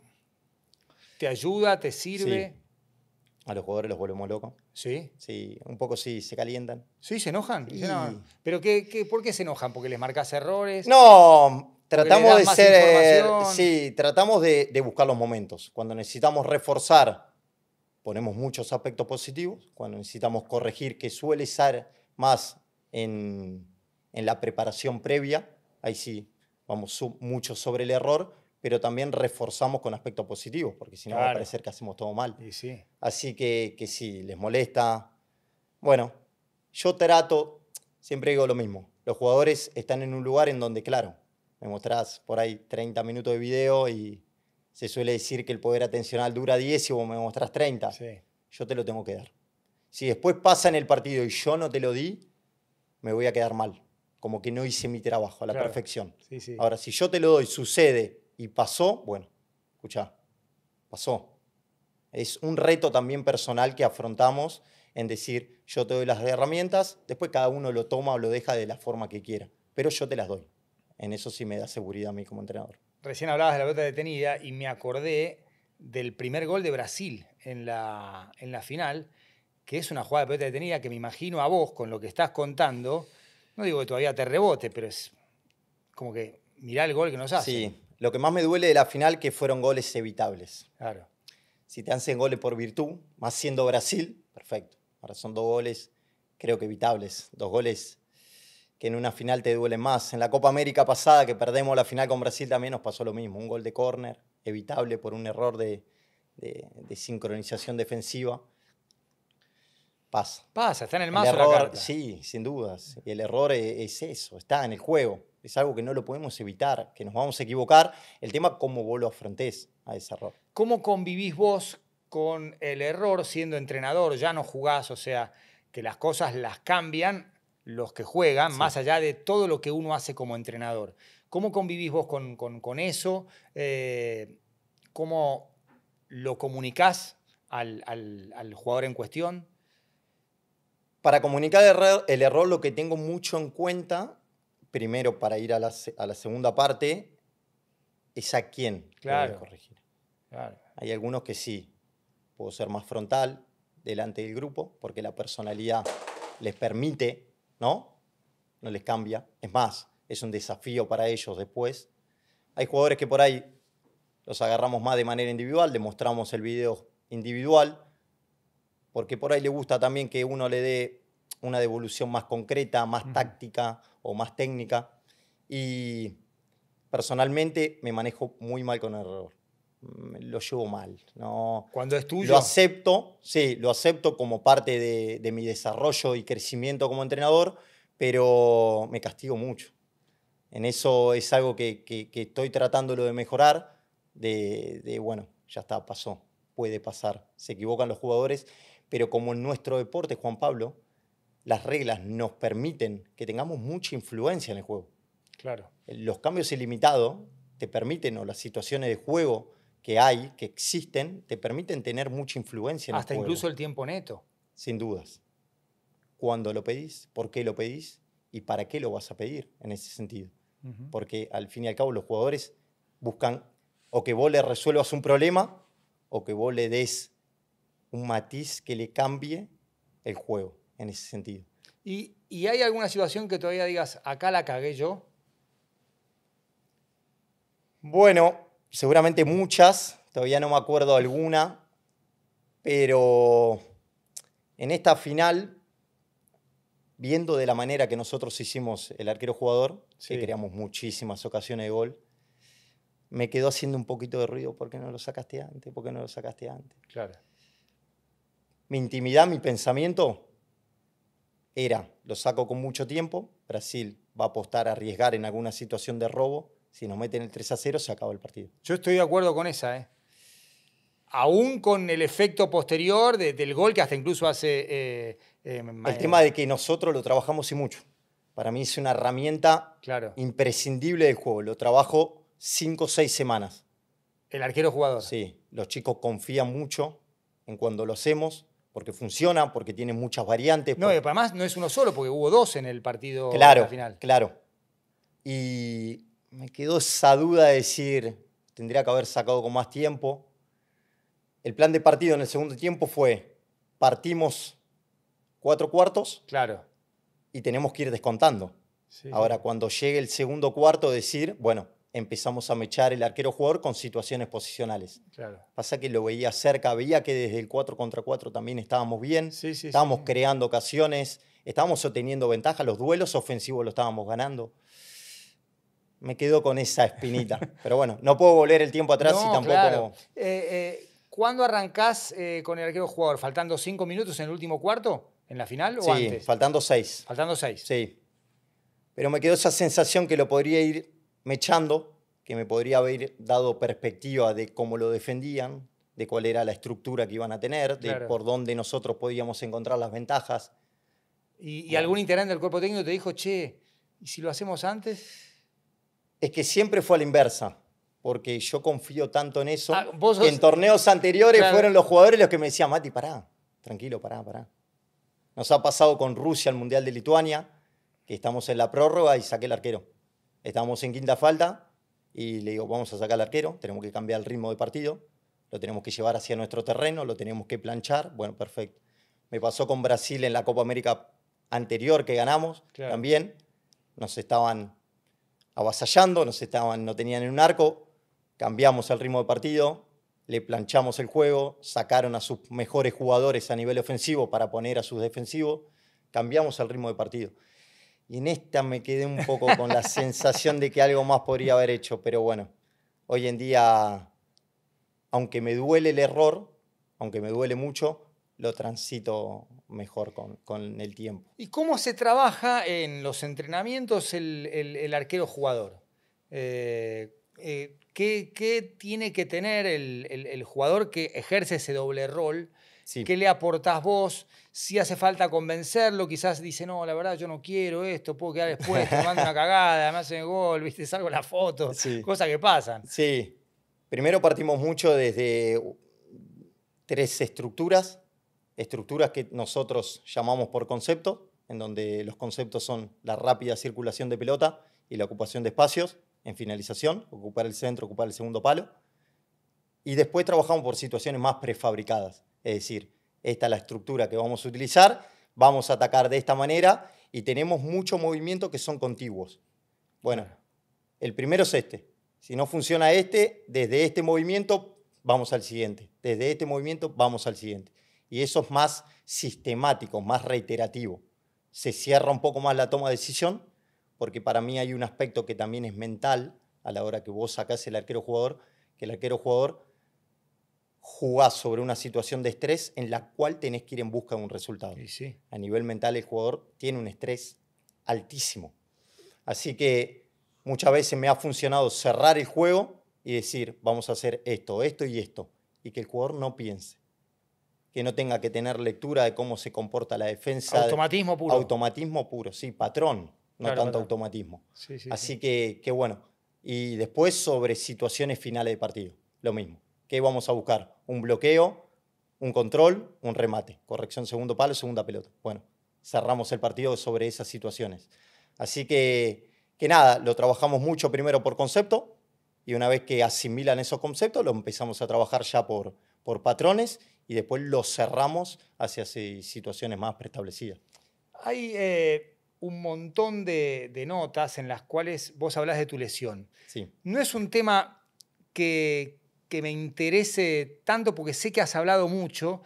¿Te ayuda? ¿Te sirve? A los jugadores los volvemos locos. ¿Sí? Sí, un poco sí, se calientan. ¿Sí? ¿Se enojan? ¿Pero qué, por qué se enojan? ¿Porque les marcas errores? No, eh, tratamos de ser... Sí, tratamos de, buscar los momentos. Cuando necesitamos reforzar, ponemos muchos aspectos positivos. Cuando necesitamos corregir, que suele ser más en, en la preparación previa, ahí sí vamos mucho sobre el error pero también reforzamos con aspectos positivos, porque si no va a parecer que hacemos todo mal. Así que, si les molesta. Bueno, yo trato, siempre digo lo mismo, los jugadores están en un lugar en donde, claro, me mostrás por ahí 30 minutos de video y se suele decir que el poder atencional dura 10 y vos me mostrás 30. Yo te lo tengo que dar. Si después pasa en el partido y yo no te lo di, me voy a quedar mal. Como que no hice mi trabajo a la perfección. Ahora, si yo te lo doy, sucede, y pasó, bueno, escucha, pasó. Es un reto también personal que afrontamos en decir, yo te doy las herramientas, después cada uno lo toma o lo deja de la forma que quiera, pero yo te las doy. En eso sí me da seguridad a mí como entrenador. Recién hablabas de la pelota detenida y me acordé del primer gol de Brasil en la, en la final, que es una jugada de pelota detenida que me imagino a vos, con lo que estás contando, no digo que todavía te rebote, pero es como que mirá el gol que nos hace. Sí, lo que más me duele de la final que fueron goles evitables. Claro. Si te hacen goles por virtud, más siendo Brasil, perfecto. Ahora son dos goles, creo que evitables. Dos goles que en una final te duelen más. En la Copa América pasada, que perdemos la final con Brasil, también nos pasó lo mismo. Un gol de córner, evitable por un error de, sincronización defensiva. Pasa. Pasa, está en el mazo la Sí, sin dudas. El error e, es, eso, está en el juego es algo que no lo podemos evitar, que nos vamos a equivocar. El tema, ¿cómo vos lo afrontés a ese error? ¿Cómo convivís vos con el error siendo entrenador? Ya no jugás, o sea, que las cosas las cambian los que juegan, más allá de todo lo que uno hace como entrenador. ¿Cómo convivís vos con, eso? Eh, ¿Cómo lo comunicás al, jugador en cuestión? Para comunicar el error, el error, lo que tengo mucho en cuenta primero para ir a la, segunda parte es a quién claro. corregir. Hay algunos que sí, puedo ser más frontal delante del grupo porque la personalidad les permite, ¿no? No les cambia. Es más, es un desafío para ellos después. Hay jugadores que por ahí los agarramos más de manera individual, demostramos el video individual, porque por ahí le gusta también que uno le dé una devolución más concreta, más táctica o más técnica. Y personalmente me manejo muy mal con el error. Lo llevo mal. No, Cuando es tuyo. Lo acepto, sí, lo acepto como parte de, mi desarrollo y crecimiento como entrenador, pero me castigo mucho. En eso es algo que, estoy tratándolo de mejorar, de, bueno, ya está, pasó, puede pasar, se equivocan los jugadores, pero como en nuestro deporte, Juan Pablo, las reglas nos permiten que tengamos mucha influencia en el juego. Claro. Eh, los cambios ilimitados te permiten, o las situaciones de juego que hay, que existen, te permiten tener mucha influencia en el juego. Hasta incluso el tiempo neto. Sin dudas. ¿Cuándo lo pedís? ¿Por qué lo pedís? ¿Y para qué lo vas a pedir en ese sentido? Porque al fin y al cabo los jugadores buscan o que vos le resuelvas un problema o que vos le des un matiz que le cambie el juego en ese sentido. ¿Y, hay alguna situación que todavía digas, acá la cagué yo? Bueno, seguramente muchas, todavía no me acuerdo alguna, pero en esta final, viendo de la manera que nosotros hicimos el arquero jugador, que creamos muchísimas ocasiones de gol, me quedó haciendo un poquito de ruido, porque no lo sacaste antes? porque no lo sacaste antes? Claro. Mi intimidad, mi pensamiento era, lo saco con mucho tiempo, Brasil va a apostar a arriesgar en alguna situación de robo, si nos meten el 3 a 0 se acaba el partido. Yo estoy de acuerdo con esa, ¿eh? aún con el efecto posterior del gol que hasta incluso hace... Eh, eh, el eh, tema de que nosotros lo trabajamos y mucho. Para mí es una herramienta imprescindible del juego. Lo trabajo cinco o seis semanas. El arquero jugador. Sí, los chicos confían mucho en cuando lo hacemos porque funciona, porque tiene muchas variantes. No, y y además no es uno solo, porque hubo dos en el partido claro, final. Claro. Y me quedó esa duda de decir, tendría que haber sacado con más tiempo. El plan de partido en el segundo tiempo fue, partimos cuatro cuartos. Claro. Y tenemos que ir descontando. Ahora, cuando llegue el segundo cuarto, decir, bueno, empezamos a mechar el arquero jugador con situaciones posicionales. Claro. Pasa que lo veía cerca, veía que desde el 4 contra 4 también estábamos bien, estábamos creando ocasiones, estábamos obteniendo ventaja, los duelos ofensivos lo estábamos ganando. Me quedo con esa espinita. Pero bueno, no puedo volver el tiempo atrás y tampoco. Eh, eh, ¿Cuándo arrancás eh, con el arquero jugador? ¿Faltando 5 minutos en el último cuarto? ¿En la final o sí, Faltando seis. Faltando seis. Sí. Pero me quedó esa sensación que lo podría ir echando, que me podría haber dado perspectiva de cómo lo defendían, de cuál era la estructura que iban a tener, de por dónde nosotros podíamos encontrar las ventajas. ¿Y, algún integrante del cuerpo técnico te dijo, che, ¿y si lo hacemos antes? Es que siempre fue a la inversa, porque yo confío tanto en eso. Ah, en torneos anteriores fueron los jugadores los que me decían, Mati, pará, tranquilo, pará, pará. Nos ha pasado con Rusia al Mundial de Lituania, que estamos en la prórroga y saqué el arquero. Estábamos en quinta falta y le digo, vamos a sacar al arquero, tenemos que cambiar el ritmo de partido, lo tenemos que llevar hacia nuestro terreno, lo tenemos que planchar. Bueno, perfecto. Me pasó con Brasil en la Copa América anterior que ganamos también. Nos estaban avasallando, nos estaban, no tenían en un arco. Cambiamos el ritmo de partido, le planchamos el juego, sacaron a sus mejores jugadores a nivel ofensivo para poner a sus defensivos. Cambiamos el ritmo de partido. Y en esta me quedé un poco con la sensación de que algo más podría haber hecho, pero bueno, hoy en día, aunque me duele el error, aunque me duele mucho, lo transito mejor con, el tiempo. ¿Y cómo se trabaja en los entrenamientos el, arquero jugador? Eh, eh, ¿qué, tiene que tener el, jugador que ejerce ese doble rol? ¿Qué le aportás vos? si hace falta convencerlo, quizás dice, no, la verdad yo no quiero esto, puedo quedar expuesto, me mando una cagada, me hacen gol, viste, salgo la foto, cosas que pasan. Sí. Primero partimos mucho desde tres estructuras, estructuras que nosotros llamamos por concepto, en donde los conceptos son la rápida circulación de pelota y la ocupación de espacios en finalización, ocupar el centro, ocupar el segundo palo. Y después trabajamos por situaciones más prefabricadas, es decir, esta es la estructura que vamos a utilizar, vamos a atacar de esta manera y tenemos muchos movimientos que son contiguos. Bueno, el primero es este. Si no funciona este, desde este movimiento vamos al siguiente. Desde este movimiento vamos al siguiente. Y eso es más sistemático, más reiterativo. Se cierra un poco más la toma de decisión, porque para mí hay un aspecto que también es mental a la hora que vos sacás el arquero jugador, que el arquero jugador jugás sobre una situación de estrés en la cual tenés que ir en busca de un resultado. A nivel mental el jugador tiene un estrés altísimo. Así que muchas veces me ha funcionado cerrar el juego y decir, vamos a hacer esto, esto y esto, y que el jugador no piense, que no tenga que tener lectura de cómo se comporta la defensa. Automatismo puro. Automatismo puro, sí, patrón, no tanto automatismo. Sí, Así que, qué bueno, y después sobre situaciones finales de partido, lo mismo ¿Qué vamos a buscar? Un bloqueo, un control, un remate. Corrección, segundo palo, segunda pelota. Bueno, cerramos el partido sobre esas situaciones. Así que, que nada, lo trabajamos mucho primero por concepto y una vez que asimilan esos conceptos, lo empezamos a trabajar ya por, por patrones y después lo cerramos hacia situaciones más preestablecidas. Hay eh, un montón de, de, notas en las cuales vos hablas de tu lesión. Sí. No es un tema que, que me interese tanto porque sé que has hablado mucho.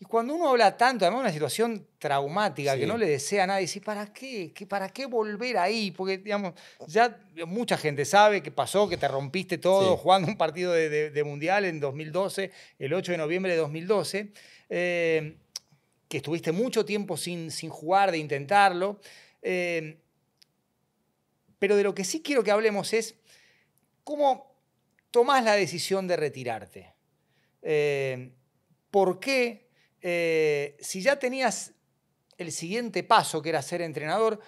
Y cuando uno habla tanto, además de una situación traumática que no le desea a nadie, ¿para qué? ¿Para qué volver ahí? Porque, digamos, ya mucha gente sabe que pasó, que te rompiste todo jugando un partido de, Mundial en 2012, el 8 de noviembre de 2012, eh, que estuviste mucho tiempo sin, sin jugar, de intentarlo. Eh, pero de lo que sí quiero que hablemos es cómo tomás la decisión de retirarte? Porque eh, ¿Por qué? Eh, si ya tenías el siguiente paso, que era ser entrenador,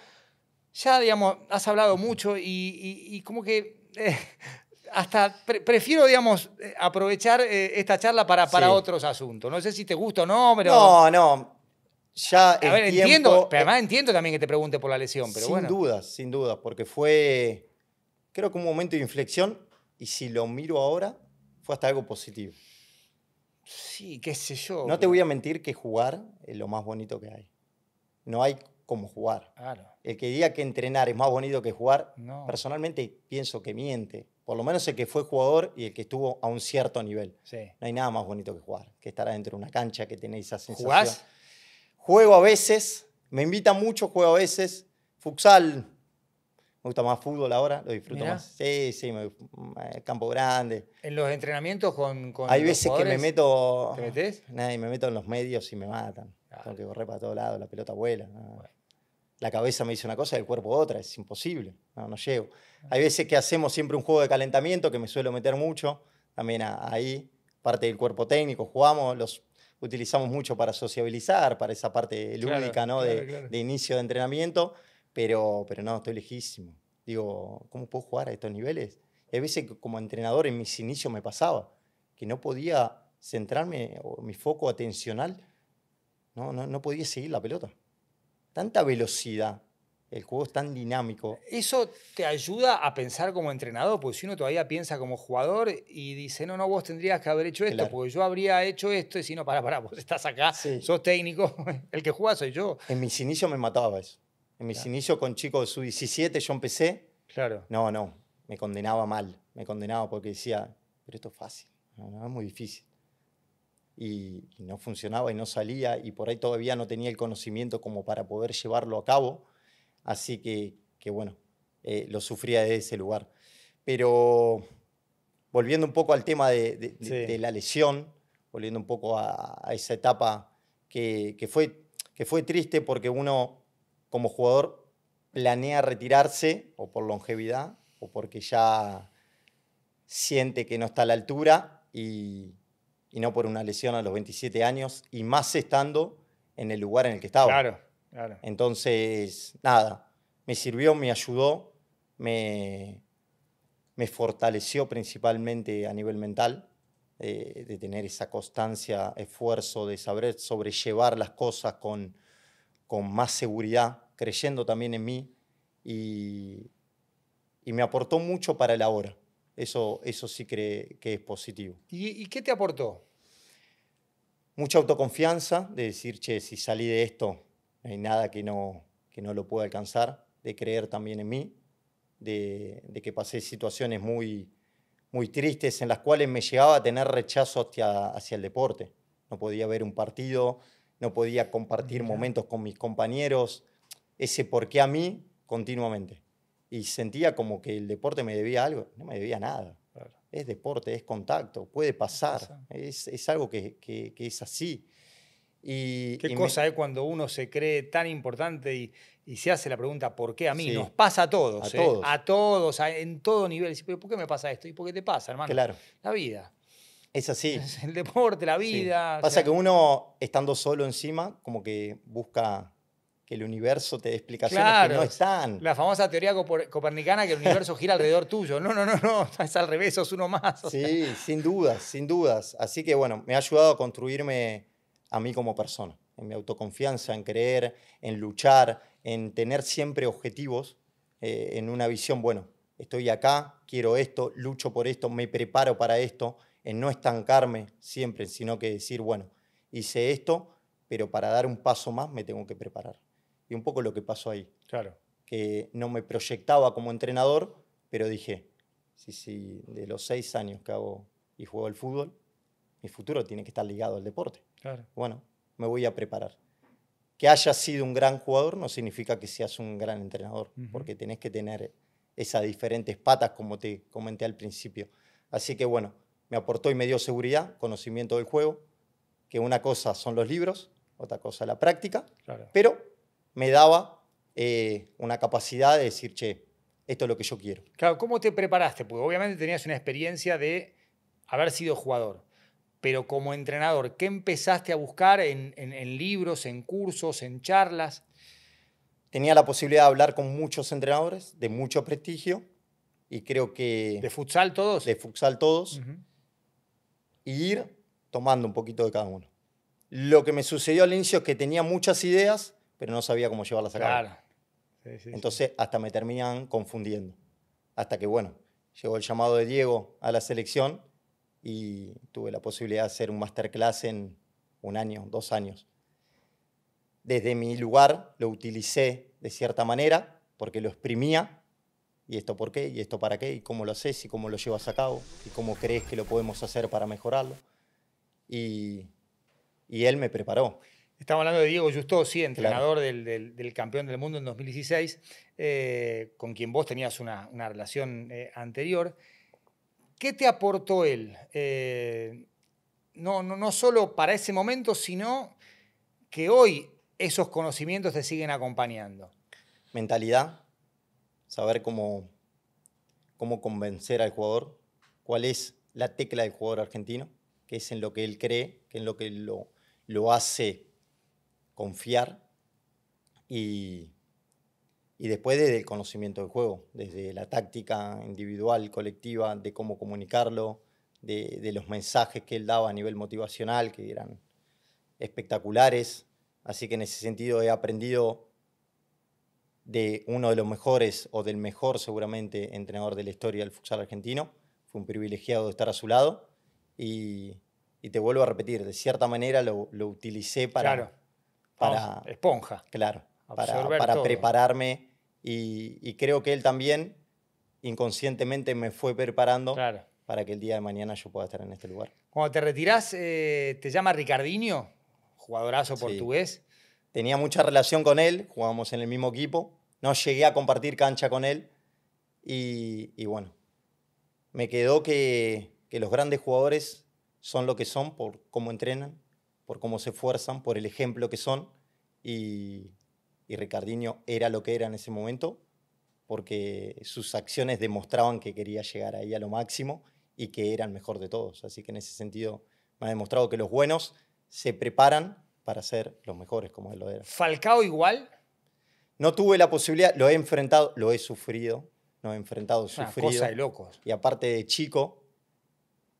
ya, digamos, has hablado mucho y, como que eh, hasta prefiero, digamos, aprovechar esta charla para, para otros asuntos. No sé si te gusta o no, pero... No, no. Ya a ver, entiendo, pero además entiendo también que te pregunte por la lesión, pero sin bueno. Sin dudas, sin dudas, porque fue, creo que un momento de inflexión y si lo miro ahora, fue hasta algo positivo. Sí, qué sé yo. No te voy a mentir que jugar es lo más bonito que hay. No hay como jugar. Claro. El que diga que entrenar es más bonito que jugar, personalmente pienso que miente. Por lo menos el que fue jugador y el que estuvo a un cierto nivel. Sí. No hay nada más bonito que jugar, que estar dentro de una cancha, que tenéis esa sensación. ¿Jugás? Juego a veces, me invita mucho, juego a veces. Futsal, me gusta más fútbol ahora, lo disfruto más. Sí, sí, campo grande. ¿En los entrenamientos con, con Hay veces que me meto... ¿Te metes? Nada, y me meto en los medios y me matan. Tengo que correr para todos lados, la pelota vuela. La cabeza me dice una cosa y el cuerpo otra, es imposible. No, no llego. Hay veces que hacemos siempre un juego de calentamiento, que me suelo meter mucho, también ahí, parte del cuerpo técnico, jugamos, los utilizamos mucho para sociabilizar, para esa parte lúdica, ¿no? de, de inicio de entrenamiento. Pero, pero no, estoy lejísimo. Digo, ¿cómo puedo jugar a estos niveles? Hay veces que como entrenador en mis inicios me pasaba que no podía centrarme o mi foco atencional, no, no, podía seguir la pelota. Tanta velocidad, el juego es tan dinámico. Eso te ayuda a pensar como entrenador, porque si uno todavía piensa como jugador y dice, no, no, vos tendrías que haber hecho esto, porque yo habría hecho esto, y si no, para, para, vos estás acá, sos técnico, el que juega soy yo. En mis inicios me mataba eso. En mis inicios con chicos de su 17 yo empecé. Claro. No, no, me condenaba mal, me condenaba porque decía, pero esto es fácil, no, no es muy difícil. Y, no funcionaba y no salía y por ahí todavía no tenía el conocimiento como para poder llevarlo a cabo. Así que, que bueno, eh, lo sufría desde ese lugar. Pero volviendo un poco al tema de, la lesión, volviendo un poco a, esa etapa que, que, fue, que fue triste porque uno como jugador planea retirarse o por longevidad o porque ya siente que no está a la altura y, no por una lesión a los 27 años y más estando en el lugar en el que estaba. Claro, claro. Entonces, nada, me sirvió, me ayudó, me, me fortaleció principalmente a nivel mental, eh, de tener esa constancia, esfuerzo, de saber sobrellevar las cosas con con más seguridad, creyendo también en mí y, y me aportó mucho para el ahora. Eso, eso sí cree que es positivo. ¿Y, qué te aportó? Mucha autoconfianza, de decir, che, si salí de esto, no hay nada que no, que no lo pueda alcanzar, de creer también en mí, de, que pasé situaciones muy, muy tristes en las cuales me llegaba a tener rechazo hacia, hacia el deporte. No podía ver un partido, no podía compartir momentos con mis compañeros, ese por qué a mí continuamente. Y sentía como que el deporte me debía algo, no me debía nada. Es deporte, es contacto, puede pasar, es, es, algo que, es así. Y, Qué cosa es ¿eh? cuando uno se cree tan importante y, se hace la pregunta, ¿por qué a mí? Nos pasa a todos, a ¿eh? todos, a todos en todo nivel. por qué me pasa esto? ¿Y por qué te pasa, hermano? La vida. Es así. el deporte, la vida. Pasa que uno, estando solo encima, como que busca que el universo te dé explicaciones que no están. La famosa teoría copernicana que el universo gira alrededor tuyo. No, no, no, no, es al revés, sos uno más. Sí, sin dudas, sin dudas. Así que bueno, me ha ayudado a construirme a mí como persona, en mi autoconfianza, en creer, en luchar, en tener siempre objetivos, eh, en una visión, bueno, estoy acá, quiero esto, lucho por esto, me preparo para esto en no estancarme siempre, sino que decir, bueno, hice esto, pero para dar un paso más me tengo que preparar. Y un poco lo que pasó ahí. Claro. Que no me proyectaba como entrenador, pero dije, sí, sí, de los seis años que hago y juego al fútbol, mi futuro tiene que estar ligado al deporte. Claro. Bueno, me voy a preparar. Que haya sido un gran jugador no significa que seas un gran entrenador, porque tenés que tener esas diferentes patas, como te comenté al principio. Así que bueno, me aportó y me dio seguridad, conocimiento del juego, que una cosa son los libros, otra cosa la práctica, pero me daba eh, una capacidad de decir, che, esto es lo que yo quiero. Claro, ¿cómo te preparaste? Porque obviamente tenías una experiencia de haber sido jugador, pero como entrenador, ¿qué empezaste a buscar en, libros, en cursos, en charlas? Tenía la posibilidad de hablar con muchos entrenadores de mucho prestigio y creo que... ¿De futsal todos? De futsal todos y ir tomando un poquito de cada uno. Lo que me sucedió al inicio es que tenía muchas ideas, pero no sabía cómo llevarlas a cabo. Entonces hasta me terminan confundiendo. Hasta que, bueno, llegó el llamado de Diego a la selección y tuve la posibilidad de hacer un masterclass en un año, dos años. Desde mi lugar lo utilicé de cierta manera porque lo exprimía ¿Y esto por qué? ¿Y esto para qué? ¿Y cómo lo haces? ¿Y cómo lo llevas a cabo? ¿Y cómo crees que lo podemos hacer para mejorarlo? Y, él me preparó. Estamos hablando de Diego Justo, sí, entrenador del, campeón del mundo en 2016, eh, con quien vos tenías una, relación eh, anterior. ¿Qué te aportó él? Eh, no, no, no solo para ese momento, sino que hoy esos conocimientos te siguen acompañando. Mentalidad, saber cómo, cómo convencer al jugador, cuál es la tecla del jugador argentino, qué es en lo que él cree, qué es lo que lo, lo hace confiar y, después desde el conocimiento del juego, desde la táctica individual, colectiva, de cómo comunicarlo, de, de, los mensajes que él daba a nivel motivacional, que eran espectaculares. Así que en ese sentido he aprendido de uno de los mejores o del mejor seguramente entrenador de la historia del futsal argentino. Fue un privilegiado estar a su lado y, te vuelvo a repetir, de cierta manera lo, lo utilicé para... Claro. para esponja. Claro, para, para prepararme y, creo que él también inconscientemente me fue preparando para que el día de mañana yo pueda estar en este lugar. Cuando te retirás, eh, ¿te llama Ricardinho, jugadorazo portugués? tenía mucha relación con él, jugábamos en el mismo equipo, no llegué a compartir cancha con él y, bueno, me quedó que, que, los grandes jugadores son lo que son por cómo entrenan, por cómo se esfuerzan, por el ejemplo que son y, y Ricardinho era lo que era en ese momento porque sus acciones demostraban que quería llegar ahí a lo máximo y que era el mejor de todos. Así que en ese sentido me ha demostrado que los buenos se preparan para ser los mejores como él lo era. ¿Falcao igual? No tuve la posibilidad, lo he enfrentado, lo he sufrido, no he enfrentado, sufrido. Una cosa de locos. Y aparte de chico,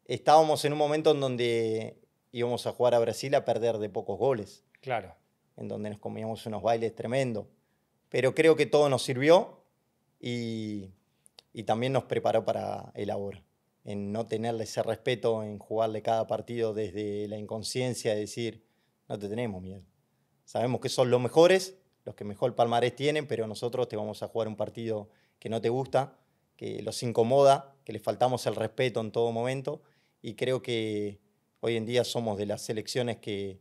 estábamos en un momento en donde íbamos a jugar a Brasil a perder de pocos goles. Claro. En donde nos comíamos unos bailes tremendo. Pero creo que todo nos sirvió y, también nos preparó para el ahora. En no tenerle ese respeto, en jugarle cada partido desde la inconsciencia, decir, no te tenemos miedo. Sabemos que son los mejores, los que mejor palmarés tienen, pero nosotros te vamos a jugar un partido que no te gusta, que los incomoda, que les faltamos el respeto en todo momento y creo que hoy en día somos de las selecciones que,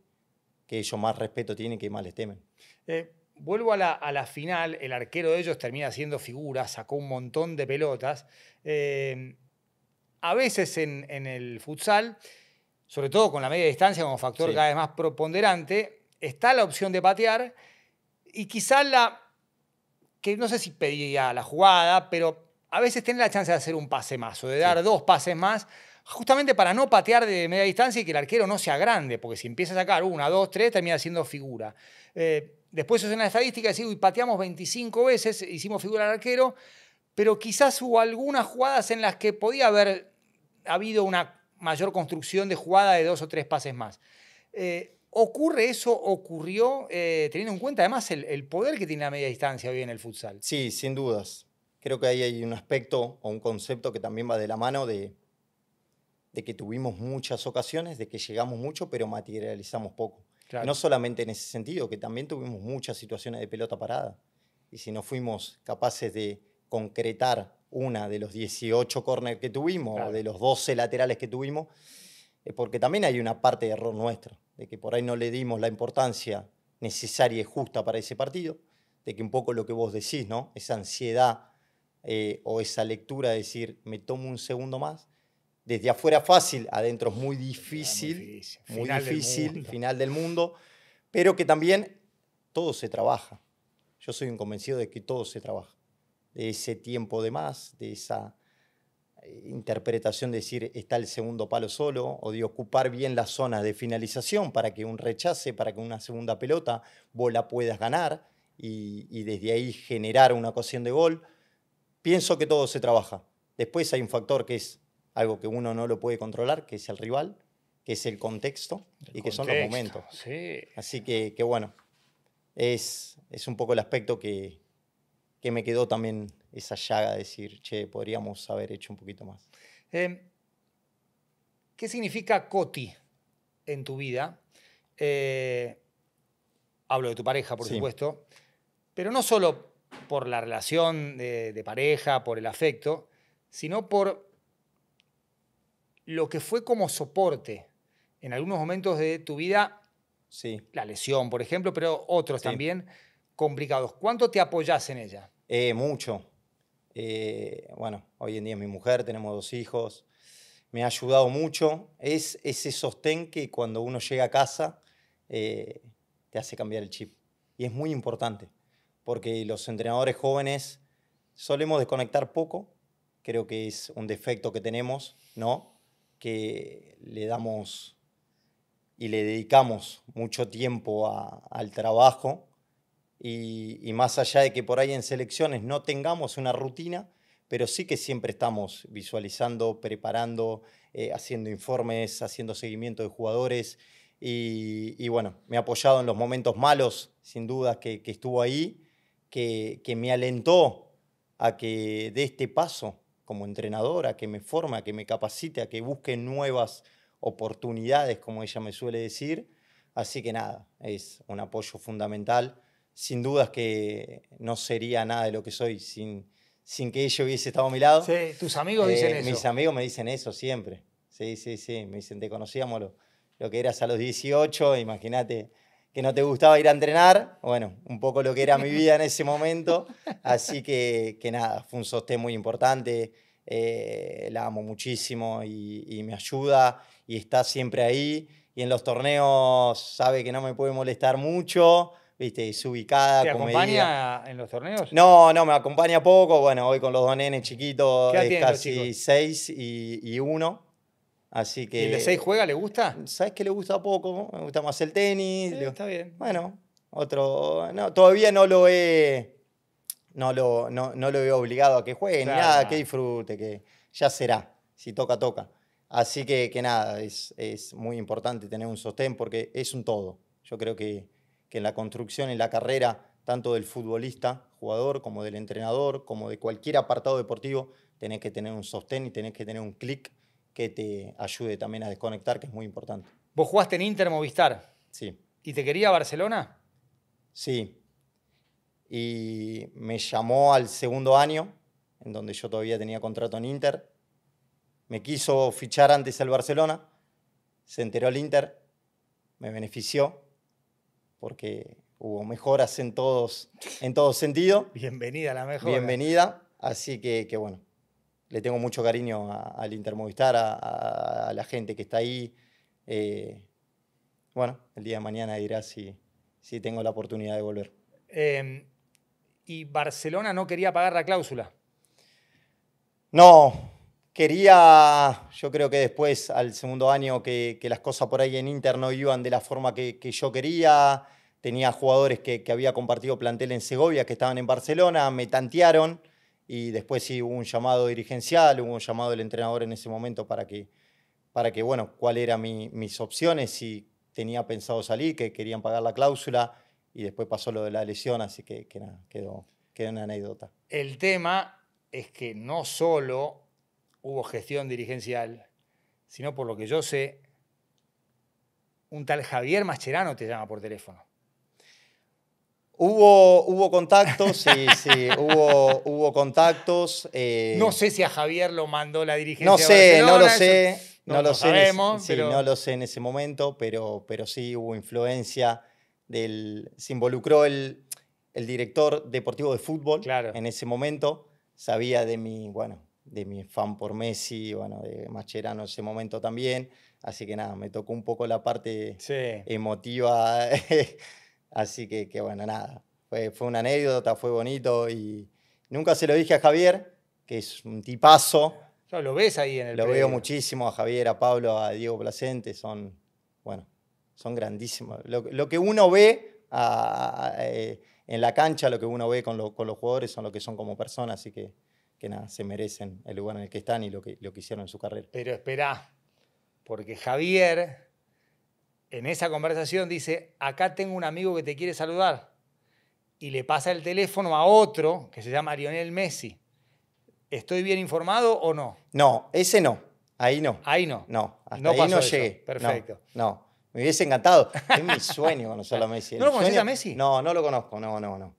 que ellos más respeto tienen, que más les temen. Eh, vuelvo a la, final, el arquero de ellos termina siendo figura, sacó un montón de pelotas. Eh, a veces en, en el futsal sobre todo con la media distancia como factor cada vez más preponderante, está la opción de patear y quizá la que no sé si pedía la jugada, pero a veces tiene la chance de hacer un pase más o de dar dos pases más, justamente para no patear de media distancia y que el arquero no sea grande, porque si empieza a sacar una, dos, tres, termina siendo figura. Eh, después eso es una estadística, decir, pateamos 25 veces, hicimos figura al arquero, pero quizás hubo algunas jugadas en las que podía haber habido una mayor construcción de jugada de dos o tres pases más. Eh, ¿Ocurre eso? ¿Ocurrió eh, teniendo en cuenta además el, poder que tiene la media distancia hoy en el futsal? Sí, sin dudas. Creo que ahí hay un aspecto o un concepto que también va de la mano de, de que tuvimos muchas ocasiones, de que llegamos mucho, pero materializamos poco. no solamente en ese sentido, que también tuvimos muchas situaciones de pelota parada. Y si no fuimos capaces de concretar una de los 18 corners que tuvimos, o de los 12 laterales que tuvimos, porque también hay una parte de error nuestro, de que por ahí no le dimos la importancia necesaria y justa para ese partido, de que un poco lo que vos decís, ¿no? Esa ansiedad eh, o esa lectura de decir, me tomo un segundo más. Desde afuera fácil, adentro es muy difícil, muy difícil, final, del final del mundo, pero que también todo se trabaja. Yo soy un convencido de que todo se trabaja de ese tiempo de más, de esa eh, interpretación de decir está el segundo palo solo o de ocupar bien las zonas de finalización para que un rechace, para que una segunda pelota vos puedas ganar y, desde ahí generar una ocasión de gol. Pienso que todo se trabaja. Después hay un factor que es algo que uno no lo puede controlar, que es el rival, que es el contexto y que son los momentos. Así que, que bueno, es, es un poco el aspecto que, que me quedó también esa llaga de decir, che, podríamos haber hecho un poquito más. Em, ¿Qué significa Coti en tu vida? Eh, hablo de tu pareja, por supuesto, pero no solo por la relación de, pareja, por el afecto, sino por lo que fue como soporte en algunos momentos de tu vida Sí. La lesión, por ejemplo, pero otros también complicados. ¿Cuánto te apoyás en ella? Eh, mucho. Eh, bueno, hoy en día es mi mujer, tenemos dos hijos. Me ha ayudado mucho. Es ese sostén que cuando uno llega a casa eh, te hace cambiar el chip. Y es muy importante, porque los entrenadores jóvenes solemos desconectar poco. Creo que es un defecto que tenemos, ¿no? Que le damos y le dedicamos mucho tiempo al trabajo y, más allá de que por ahí en selecciones no tengamos una rutina, pero sí que siempre estamos visualizando, preparando, eh, haciendo informes, haciendo seguimiento de jugadores. Y, bueno, me ha apoyado en los momentos malos, sin duda, que, estuvo ahí, que, que, me alentó a que dé este paso como entrenador, a que me forme, a que me capacite, a que busque nuevas oportunidades, como ella me suele decir. Así que nada, es un apoyo fundamental sin dudas que no sería nada de lo que soy sin, sin que ella hubiese estado a mi lado. Sí, tus amigos eh, dicen eso. Mis amigos me dicen eso siempre. Sí, sí, sí. Me dicen, te conocíamos lo, lo que eras a los 18, imagínate que no te gustaba ir a entrenar. Bueno, un poco lo que era mi vida en ese momento. Así que, que nada, fue un sostén muy importante. Eh, la amo muchísimo y, y me ayuda y está siempre ahí. Y en los torneos sabe que no me puede molestar mucho viste, ubicada. ¿Te acompaña en los torneos? No, no, me acompaña poco. Bueno, hoy con los dos nenes chiquitos es casi 6 y 1. Así que, ¿Y el de 6 juega? ¿Le gusta? ¿Sabes que le gusta poco? Me gusta más el tenis. le... Está bien. Bueno, otro. No, todavía no lo he. No lo, no, no lo he obligado a que juegue, ni nada, que disfrute, que ya será. Si toca, toca. Así que, que nada, es, es muy importante tener un sostén porque es un todo. Yo creo que en la construcción, en la carrera, tanto del futbolista, jugador, como del entrenador, como de cualquier apartado deportivo, tenés que tener un sostén y tenés que tener un clic que te ayude también a desconectar, que es muy importante. ¿Vos jugaste en Inter Movistar? Sí. ¿Y te quería Barcelona? Sí. Y me llamó al segundo año, en donde yo todavía tenía contrato en Inter. Me quiso fichar antes al Barcelona, se enteró el Inter, me benefició porque hubo mejoras en todos, en todo sentido. Bienvenida la mejor. Bienvenida. Así que, bueno, le tengo mucho cariño al Intermovistar, a, la gente que está ahí. Eh, bueno, el día de mañana dirá si, si tengo la oportunidad de volver. Em, ¿Y Barcelona no quería pagar la cláusula? No, Quería, yo creo que después, al segundo año, que, las cosas por ahí en Inter no iban de la forma que, yo quería. Tenía jugadores que, había compartido plantel en Segovia, que estaban en Barcelona, me tantearon y después sí hubo un llamado dirigencial, hubo un llamado del entrenador en ese momento para que, para que bueno, cuáles eran mi, mis opciones, si tenía pensado salir, que querían pagar la cláusula y después pasó lo de la lesión, así que, nada, quedó, quedó una anécdota. El tema es que no solo hubo gestión dirigencial, sino por lo que yo sé, un tal Javier Mascherano te llama por teléfono. Hubo, hubo contactos, sí, sí, hubo, hubo contactos. Eh, no sé si a Javier lo mandó la dirigencia. No sé, no lo sé, no, lo, sé. Sabemos, sí, no lo sé en ese momento, pero, pero sí hubo influencia del. Se involucró el, director deportivo de fútbol en ese momento. Sabía de mi, bueno, de mi fan por Messi, bueno, de Mascherano en ese momento también. Así que nada, me tocó un poco la parte emotiva. Así que, que, bueno, nada, fue, fue una anécdota, fue bonito y nunca se lo dije a Javier, que es un tipazo. lo ves ahí en el Lo veo muchísimo a Javier, a Pablo, a Diego Placente, son, bueno, son grandísimos. Lo, que uno ve eh, en la cancha, lo que uno ve con, con los jugadores, son lo que son como personas, así que que nada, se merecen el lugar en el que están y lo que, lo que hicieron en su carrera. Pero espera porque Javier en esa conversación dice, acá tengo un amigo que te quiere saludar. Y le pasa el teléfono a otro que se llama Lionel Messi. ¿Estoy bien informado o no? No, ese no. Ahí no. Ahí no. No, hasta ahí no llegué. Perfecto. No, me hubiese encantado. Es mi sueño conocer a Messi. ¿No lo conoces a Messi? No, no lo conozco. No, no, no.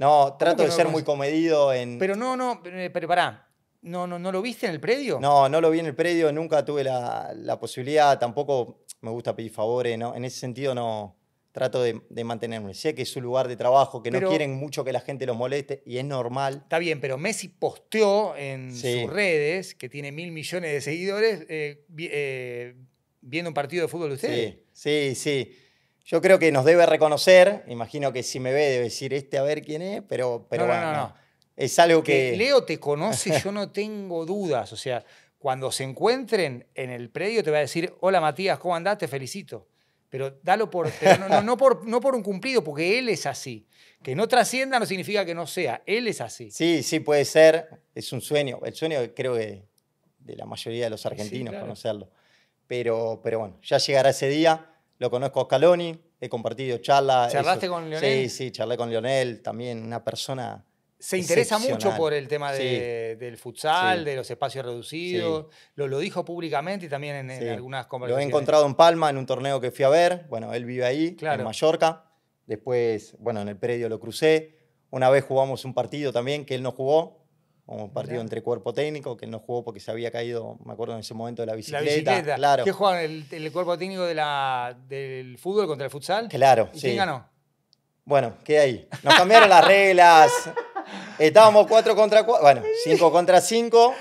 No, trato de ser muy comedido en... Pero no, no, eh, pero pará. No, no, ¿No lo viste en el predio? No, no lo vi en el predio, nunca tuve la, la posibilidad, tampoco me gusta pedir favores, ¿no? En ese sentido no trato de, mantenerme. Sé que es su lugar de trabajo, que no quieren mucho que la gente los moleste y es normal. Está bien, pero Messi posteó en sus redes, que tiene mil millones de seguidores, eh, eh, viendo un partido de fútbol de ustedes. Sí, sí, sí. Yo creo que nos debe reconocer, imagino que si me ve debe decir este a ver quién es, pero, pero bueno, es algo que... Leo te conoce, yo no tengo dudas, o sea, cuando se encuentren en el predio te va a decir, hola Matías, ¿cómo andás? Te felicito. Pero dalo por, no, por, no por un cumplido, porque él es así. Que no trascienda no significa que no sea, él es así. Sí, sí, puede ser, es un sueño, el sueño creo que de la mayoría de los argentinos conocerlo. Pero, pero bueno, ya llegará ese día lo conozco a Scaloni, he compartido charlas. con Lionel? Sí, sí, charlé con Lionel, también una persona. Se interesa mucho por el tema del futsal, de los espacios reducidos. Lo, dijo públicamente y también en, algunas conversaciones. Lo he encontrado en Palma en un torneo que fui a ver. Bueno, él vive ahí, en Mallorca. Después, bueno, en el predio lo crucé. Una vez jugamos un partido también que él no jugó un partido entre cuerpo técnico, que no jugó porque se había caído, me acuerdo en ese momento, de la bicicleta. ¿Qué jugaban el, cuerpo técnico de del fútbol contra el futsal? Claro. sí. quién ganó? Bueno, queda ahí. Nos cambiaron las reglas. Estábamos 4 contra 4, bueno, 5 contra 5.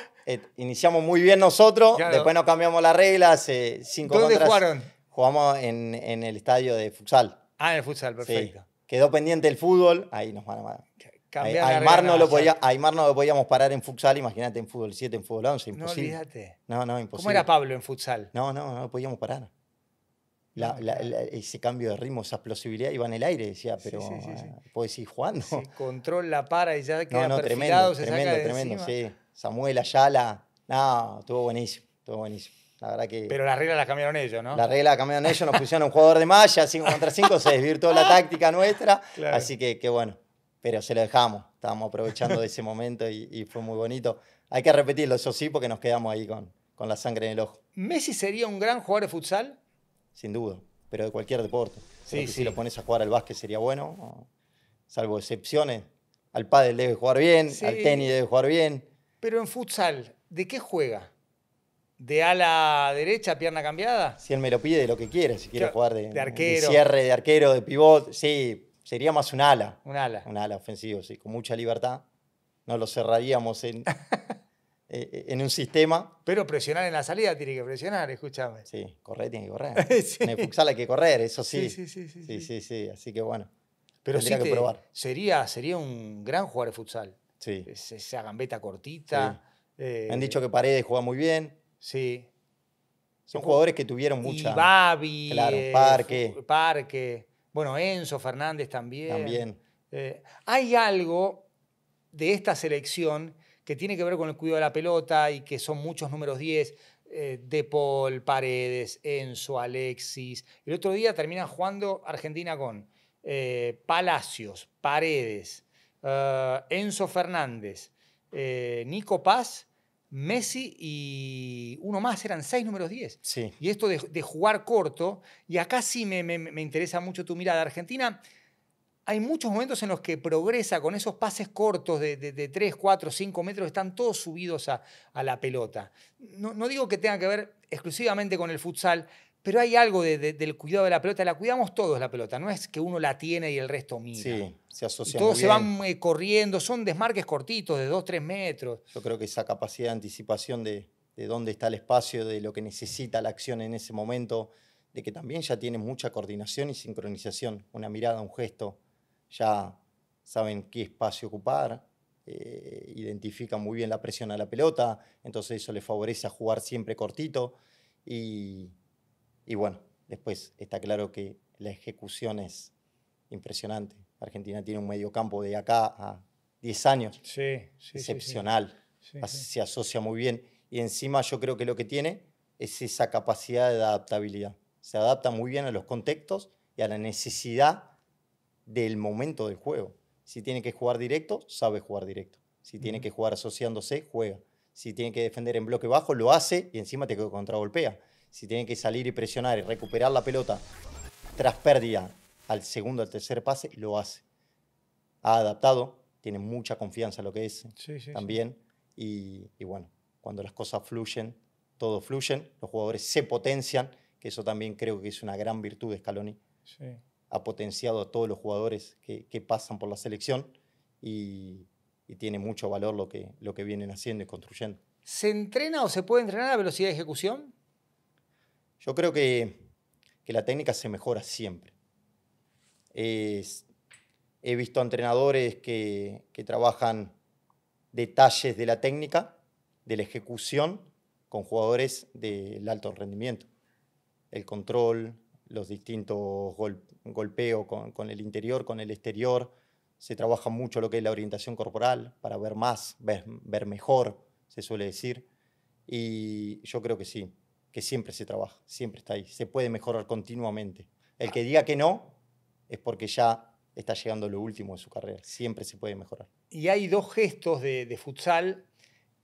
iniciamos muy bien nosotros, después nos cambiamos las reglas. Eh, ¿Dónde jugaron? Jugamos en, el estadio de futsal. Ah, en el futsal, perfecto. Quedó pendiente el fútbol, ahí nos van a matar. Aymar, no lo podíamos parar en futsal, imagínate en fútbol 7, en fútbol 11, imposible. No, No, imposible. ¿Cómo era Pablo en futsal? No, no, no lo podíamos parar. ese cambio de ritmo, esa explosividad iba en el aire, decía, pero puedes ir jugando. control la para y ya queda no, no, tremendo, se tremendo, saca tremendo, sí. Samuel Ayala, no, estuvo buenísimo, estuvo buenísimo. La verdad que... Pero las reglas las cambiaron ellos, ¿no? Las reglas las cambiaron ellos, nos pusieron un jugador de malla, 5 contra 5, se desvirtuó la táctica nuestra, así que, qué bueno, pero se lo dejamos. Estábamos aprovechando de ese momento y, fue muy bonito. Hay que repetirlo, eso sí, porque nos quedamos ahí con, con la sangre en el ojo. ¿Messi sería un gran jugador de futsal? Sin duda, pero de cualquier deporte. Sí, Si lo pones a jugar al básquet sería bueno, salvo excepciones. Al pádel debe jugar bien, al tenis debe jugar bien. Pero en futsal, ¿de qué juega? ¿De ala derecha, pierna cambiada? Si él me lo pide, de lo que quiere. Si quiere jugar de, arquero. de cierre, de arquero, de pivot, sí, Sería más un ala. Un ala. Un ala ofensivo, sí, con mucha libertad. No lo cerraríamos en, eh, eh, en un sistema. Pero presionar en la salida tiene que presionar, escúchame. Sí, correr tiene que correr. En el futsal hay que correr, eso sí. Sí, sí, sí. Sí, sí, sí. Así que bueno. Pero sí que probar. Sería, sería un gran jugador de futsal. Sí. Esa gambeta cortita. Eh, Me han dicho que Paredes juega muy bien. Sí. Son jugadores que tuvieron mucha. Y Claro, Parque. Parque. Bueno, Enzo Fernández también. También. Eh, hay algo de esta selección que tiene que ver con el cuidado de la pelota y que son muchos números 10. Eh, de Paul, Paredes, Enzo, Alexis. El otro día terminan jugando Argentina con eh, Palacios, Paredes, Enzo Fernández, Nico Paz Messi y uno más, eran seis números diez. Y esto de, jugar corto, y acá sí me, interesa mucho tu mirada. Argentina, hay muchos momentos en los que progresa con esos pases cortos de, tres, cuatro, 3, 4, metros, están todos subidos a, la pelota. No, no, digo que tenga que ver exclusivamente con el futsal, pero hay algo del cuidado de la pelota, la cuidamos todos la pelota, no es que uno la tiene y el resto mira. Sí, se asocia todos muy bien. se van eh, corriendo, son desmarques cortitos de 2, 3 metros. Yo creo que esa capacidad de anticipación de, dónde está el espacio, de lo que necesita la acción en ese momento, de que también ya tiene mucha coordinación y sincronización, una mirada, un gesto, ya saben qué espacio ocupar, eh, identifican muy bien la presión a la pelota, entonces eso les favorece a jugar siempre cortito y y bueno, después está claro que la ejecución es impresionante. Argentina tiene un medio campo de acá a 10 años. Sí, excepcional. Se asocia muy bien. Y encima yo creo que lo que tiene es esa capacidad de adaptabilidad. Se adapta muy bien a los contextos y a la necesidad del momento del juego. Si tiene que jugar directo, sabe jugar directo. Si tiene que jugar asociándose, juega. Si tiene que defender en bloque bajo, lo hace y encima te contragolpea si tiene que salir y presionar y recuperar la pelota tras pérdida al segundo, al tercer pase, lo hace. Ha adaptado, tiene mucha confianza en lo que es también. Y, bueno, cuando las cosas fluyen, todo fluyen, los jugadores se potencian, que eso también creo que es una gran virtud de Scaloni. Ha potenciado a todos los jugadores que, pasan por la selección y, tiene mucho valor lo que, lo que vienen haciendo y construyendo. ¿Se entrena o se puede entrenar a velocidad de ejecución? Yo creo que, que la técnica se mejora siempre. he visto entrenadores que, que trabajan detalles de la técnica, de la ejecución, con jugadores del alto rendimiento. El control, los distintos gol, golpeos con, con, el interior, con el exterior. Se trabaja mucho lo que es la orientación corporal para ver más, ver, ver mejor, se suele decir. Y yo creo que sí que siempre se trabaja, siempre está ahí, se puede mejorar continuamente. El ah. que diga que no es porque ya está llegando lo último de su carrera, siempre se puede mejorar. Y hay dos gestos de, futsal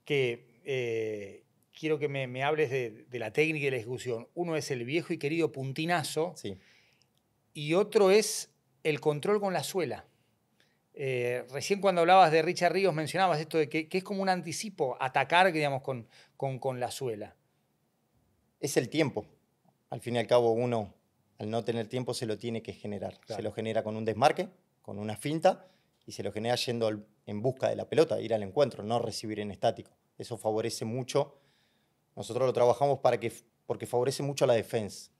que eh, quiero que me, hables de, la técnica y la ejecución. Uno es el viejo y querido puntinazo sí. y otro es el control con la suela. Eh, recién cuando hablabas de Richard Ríos mencionabas esto de que, es como un anticipo, atacar digamos, con, con la suela es el tiempo. Al fin y al cabo uno, al no tener tiempo, se lo tiene que generar. Se lo genera con un desmarque, con una finta, y se lo genera yendo en busca de la pelota, ir al encuentro, no recibir en estático. Eso favorece mucho. Nosotros lo trabajamos para que, porque favorece mucho a la defensa.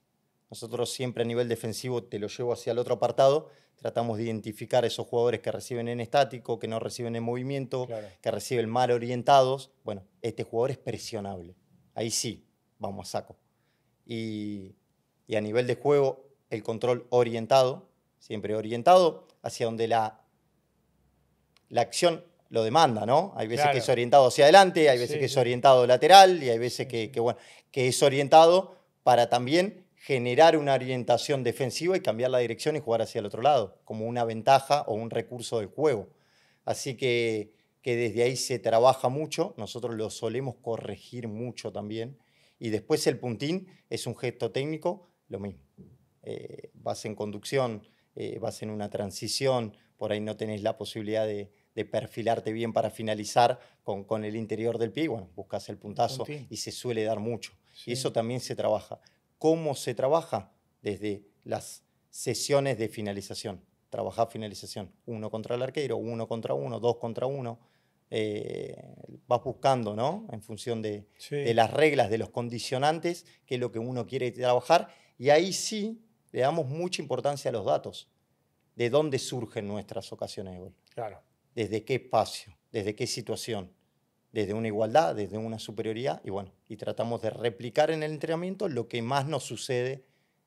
Nosotros siempre a nivel defensivo te lo llevo hacia el otro apartado, tratamos de identificar esos jugadores que reciben en estático, que no reciben en movimiento, que reciben mal orientados. Bueno, este jugador es presionable. Ahí sí, vamos a saco. Y, a nivel de juego, el control orientado, siempre orientado hacia donde la, la acción lo demanda, ¿no? Hay veces que es orientado hacia adelante, hay veces que es orientado lateral y hay veces que, bueno, que es orientado para también generar una orientación defensiva y cambiar la dirección y jugar hacia el otro lado, como una ventaja o un recurso del juego. Así que, que desde ahí se trabaja mucho, nosotros lo solemos corregir mucho también, y después el puntín es un gesto técnico, lo mismo. Eh, vas en conducción, eh, vas en una transición, por ahí no tenés la posibilidad de, perfilarte bien para finalizar con, el interior del pie, bueno, buscas el puntazo y se suele dar mucho. Y eso también se trabaja. ¿Cómo se trabaja? Desde las sesiones de finalización. Trabajar finalización, uno contra el arquero, uno contra uno, dos contra uno. Eh, vas buscando, ¿no? En función de, las reglas, de los condicionantes, que es lo que uno quiere trabajar. Y ahí sí le damos mucha importancia a los datos, de dónde surgen nuestras ocasiones de gol. Claro. Desde qué espacio, desde qué situación, desde una igualdad, desde una superioridad. Y bueno, y tratamos de replicar en el entrenamiento lo que más nos sucede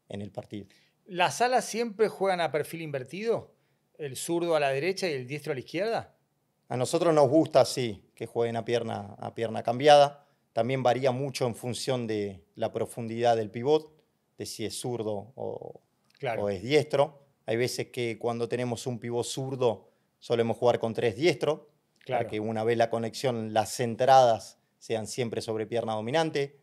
en el partido. ¿Las alas siempre juegan a perfil invertido? ¿El zurdo a la derecha y el diestro a la izquierda? A nosotros nos gusta así, que jueguen a pierna, a pierna cambiada. También varía mucho en función de la profundidad del pivot, de si es zurdo o, claro. es diestro. Hay veces que cuando tenemos un pivot zurdo solemos jugar con tres diestros, claro. para que una vez la conexión, las entradas, sean siempre sobre pierna dominante.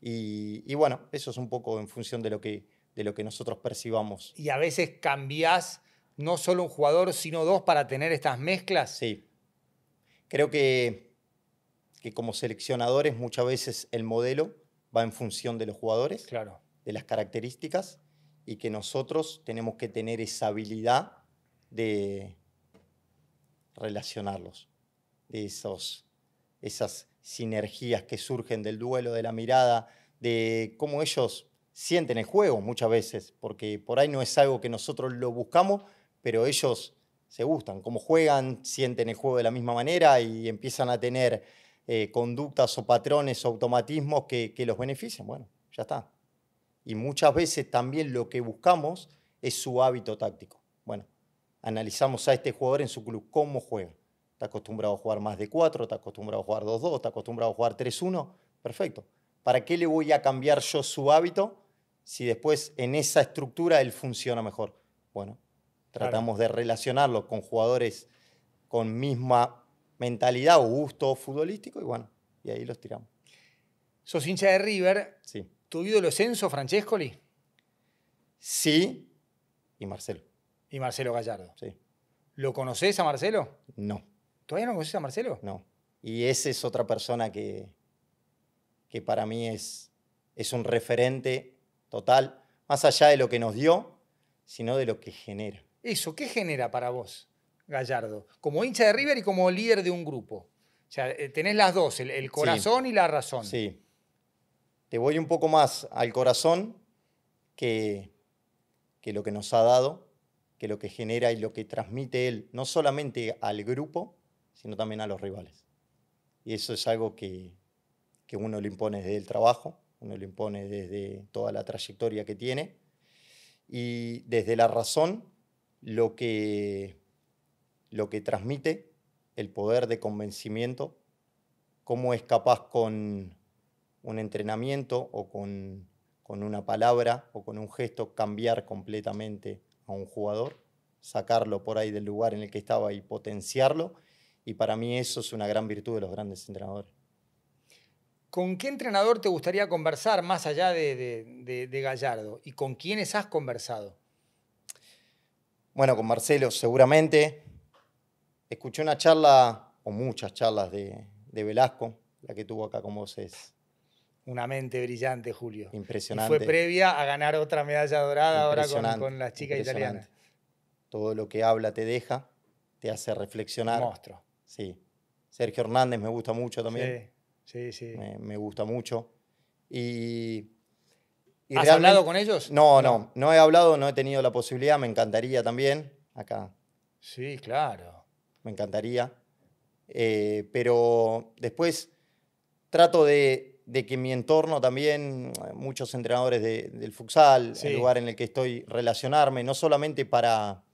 Y, bueno, eso es un poco en función de lo, que, de lo que nosotros percibamos. Y a veces cambiás no solo un jugador, sino dos para tener estas mezclas. Sí. Creo que, como seleccionadores muchas veces el modelo va en función de los jugadores, de las características, y que nosotros tenemos que tener esa habilidad de relacionarlos, de esos, esas sinergias que surgen del duelo, de la mirada, de cómo ellos sienten el juego muchas veces, porque por ahí no es algo que nosotros lo buscamos, pero ellos se gustan, Como juegan, sienten el juego de la misma manera y empiezan a tener eh, conductas o patrones o automatismos que, que los benefician. Bueno, ya está. Y muchas veces también lo que buscamos es su hábito táctico. Bueno, analizamos a este jugador en su club, cómo juega. Está acostumbrado a jugar más de 4, está acostumbrado a jugar 2-2, está acostumbrado a jugar 3-1. Perfecto. ¿Para qué le voy a cambiar yo su hábito si después en esa estructura él funciona mejor? Bueno, Tratamos de relacionarlo con jugadores con misma mentalidad o gusto futbolístico y bueno, y ahí los tiramos. ¿Sos hincha de River? Sí. ¿Tu ídolo es Francescoli? Sí, y Marcelo. Y Marcelo Gallardo. Sí. ¿Lo conoces a Marcelo? No. ¿Todavía no conoces a Marcelo? No. Y esa es otra persona que, que para mí es, es un referente total, más allá de lo que nos dio, sino de lo que genera. ¿Eso qué genera para vos, Gallardo? Como hincha de River y como líder de un grupo. O sea, eh, tenés las dos, el, corazón y la razón. Sí. Te voy un poco más al corazón que, que lo que nos ha dado, que lo que genera y lo que transmite él, no solamente al grupo, sino también a los rivales. Y eso es algo que, que uno le impone desde el trabajo, uno le impone desde toda la trayectoria que tiene y desde la razón lo que, lo que transmite, el poder de convencimiento, cómo es capaz con un entrenamiento o con, una palabra o con un gesto cambiar completamente a un jugador, sacarlo por ahí del lugar en el que estaba y potenciarlo. Y para mí eso es una gran virtud de los grandes entrenadores. ¿Con qué entrenador te gustaría conversar más allá de, de Gallardo? ¿Y con quiénes has conversado? bueno, con Marcelo seguramente. Escuché una charla, o muchas charlas de, Velasco, la que tuvo acá con vos es una mente brillante, Julio. Impresionante. Y fue previa a ganar otra medalla dorada ahora con, las chicas italianas. Todo lo que habla te deja, te hace reflexionar. Monstruo. Sí. Sergio Hernández me gusta mucho también. Sí, sí, sí. Me, me gusta mucho. Y ¿Has hablado con ellos? No, no, no, he hablado, no he tenido la posibilidad, me encantaría también, acá. Sí, claro. Me encantaría. Eh, pero después trato de, que mi entorno también, muchos entrenadores del futsal, el lugar en el que estoy, relacionarme, no solamente para,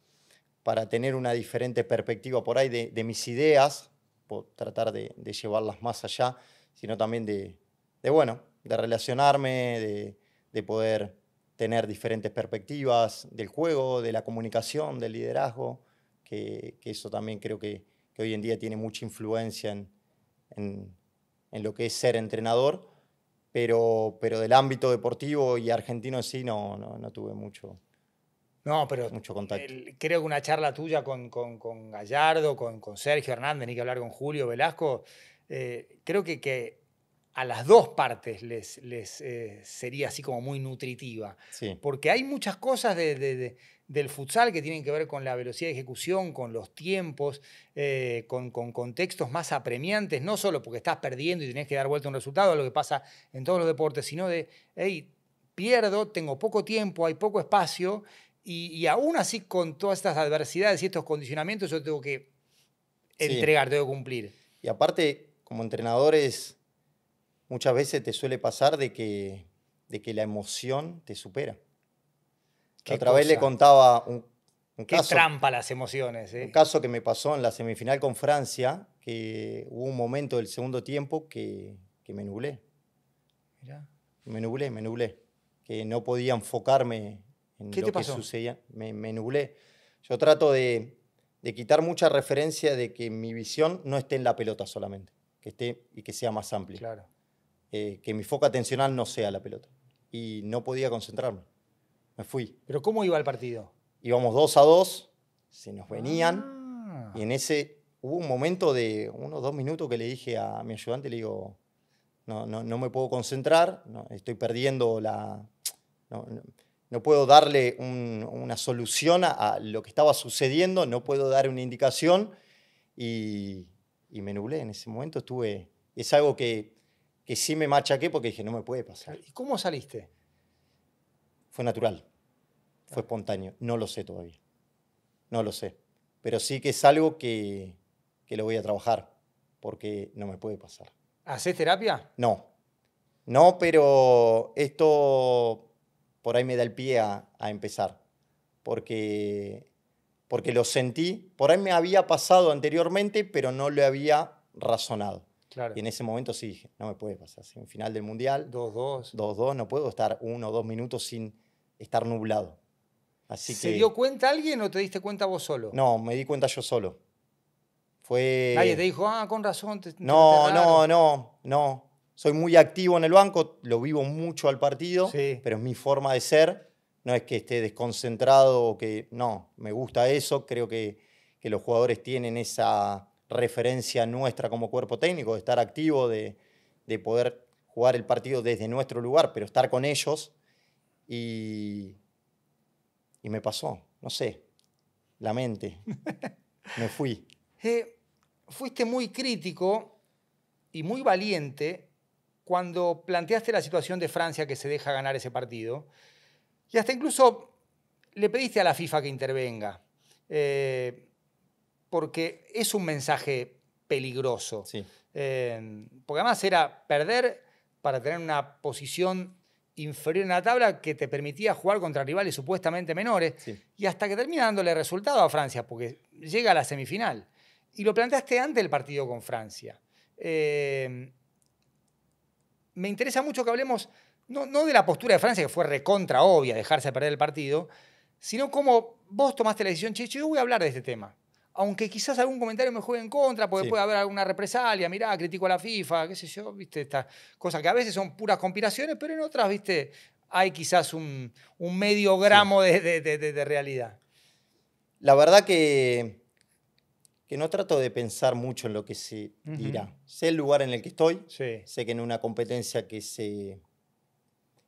para tener una diferente perspectiva por ahí de, de mis ideas, por tratar de, llevarlas más allá, sino también de, bueno, de relacionarme, de de poder tener diferentes perspectivas del juego, de la comunicación, del liderazgo, que, eso también creo que, hoy en día tiene mucha influencia en, en, lo que es ser entrenador, pero, pero, del ámbito deportivo y argentino en sí no, no, tuve mucho. No, pero contacto. creo que una charla tuya con, Gallardo, con, con, Sergio Hernández, ni que hablar con Julio Velasco, eh, creo que a las dos partes les, les eh, sería así como muy nutritiva. Porque hay muchas cosas del futsal que tienen que ver con la velocidad de ejecución, con los tiempos, eh, con, contextos más apremiantes, no solo porque estás perdiendo y tenés que dar vuelta un resultado, lo que pasa en todos los deportes, sino de, hey, pierdo, tengo poco tiempo, hay poco espacio, y, aún así con todas estas adversidades y estos condicionamientos yo tengo que entregar, tengo que cumplir. Y aparte, como entrenadores muchas veces te suele pasar de que, de que la emoción te supera. Qué otra vez le contaba un, caso. Qué trampa las emociones. ¿eh? Un caso que me pasó en la semifinal con Francia, que hubo un momento del segundo tiempo que, me nublé. Me nublé, me nublé. Que no podía enfocarme en ¿Qué lo que sucedía. Me, me, nublé. Yo trato de, de quitar mucha referencia de que mi visión no esté en la pelota solamente, que esté y que sea más amplia. Claro. Eh, que mi foco atencional no sea la pelota. Y no podía concentrarme. Me fui. ¿Pero cómo iba el partido? Íbamos dos a dos, se nos venían. Ah. Y en ese hubo un momento de unos dos minutos que le dije a mi ayudante, le digo, no, no, no me puedo concentrar, no, estoy perdiendo la... No, puedo darle una solución a, lo que estaba sucediendo, no puedo dar una indicación y, y me nublé en ese momento. Estuve, es algo que que sí me machaqué porque dije, no me puede pasar. ¿Y cómo saliste? Fue natural, fue ah. espontáneo, no lo sé todavía, no lo sé, pero sí que es algo que, que lo voy a trabajar porque no me puede pasar. ¿Haces terapia? No, no, pero esto por ahí me da el pie a, a, empezar, porque, porque lo sentí, por ahí me había pasado anteriormente, pero no lo había razonado. Y en ese momento sí, no me puede pasar. En final del Mundial. 2-2. 2-2, no puedo estar uno o dos minutos sin estar nublado. Así ¿Se dio cuenta alguien o te diste cuenta vos solo? No, me di cuenta yo solo. Fue... Nadie te dijo, ah, con razón. no, no, no, no. Soy muy activo en el banco, lo vivo mucho al partido, pero es mi forma de ser. No es que esté desconcentrado o que... No, me gusta eso. Creo que, que los jugadores tienen esa referencia nuestra como cuerpo técnico, de estar activo, de, poder jugar el partido desde nuestro lugar, pero estar con ellos. Y, y me pasó, no sé, la mente. me fui. Eh, fuiste muy crítico y muy valiente cuando planteaste la situación de Francia que se deja ganar ese partido. Y hasta incluso le pediste a la FIFA que intervenga. Eh, porque es un mensaje peligroso. Em, porque además era perder para tener una posición inferior en la tabla que te permitía jugar contra rivales supuestamente menores y hasta que termina dándole resultado a Francia, porque llega a la semifinal. Y lo planteaste antes del partido con Francia. Em, me interesa mucho que hablemos, no, no, de la postura de Francia, que fue recontra obvia, dejarse perder el partido, sino cómo vos tomaste la decisión, Che, yo voy a hablar de este tema aunque quizás algún comentario me juegue en contra, porque puede haber alguna represalia, mirá, critico a la FIFA, qué sé yo, viste, estas cosas que a veces son puras conspiraciones, pero en otras, viste, hay quizás un, medio gramo de, realidad. La verdad que, que no trato de pensar mucho en lo que se dirá. Sé el lugar en el que estoy, sé que en una competencia que se,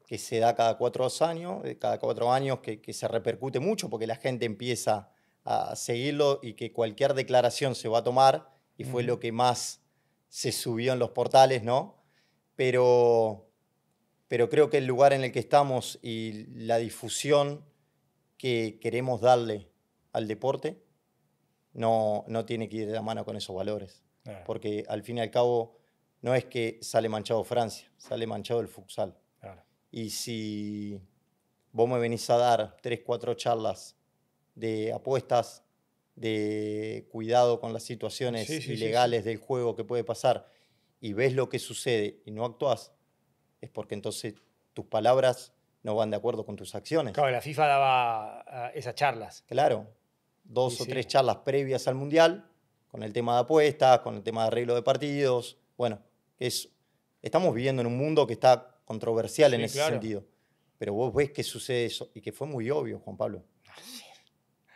que se da cada cuatro años, eh, cada cuatro años, que se repercute mucho, porque la gente empieza a seguirlo y que cualquier declaración se va a tomar, y fue lo que más se subió en los portales, ¿no? Pero, pero creo que el lugar en el que estamos y la difusión que queremos darle al deporte no, no tiene que ir de la mano con esos valores. Porque al fin y al cabo no es que sale manchado Francia, sale manchado el futsal. Y si vos me venís a dar tres, cuatro charlas de apuestas, de cuidado con las situaciones ilegales del juego que puede pasar y ves lo que sucede y no actúas, es porque entonces tus palabras no van de acuerdo con tus acciones. Claro, la FIFA daba ah, esas charlas. Claro, dos o tres charlas previas al Mundial, con el tema de apuestas, con el tema de arreglo de partidos. Bueno, es, estamos viviendo en un mundo que está controversial en ese sentido. Pero vos ves que sucede eso y que fue muy obvio, Juan Pablo. Ah,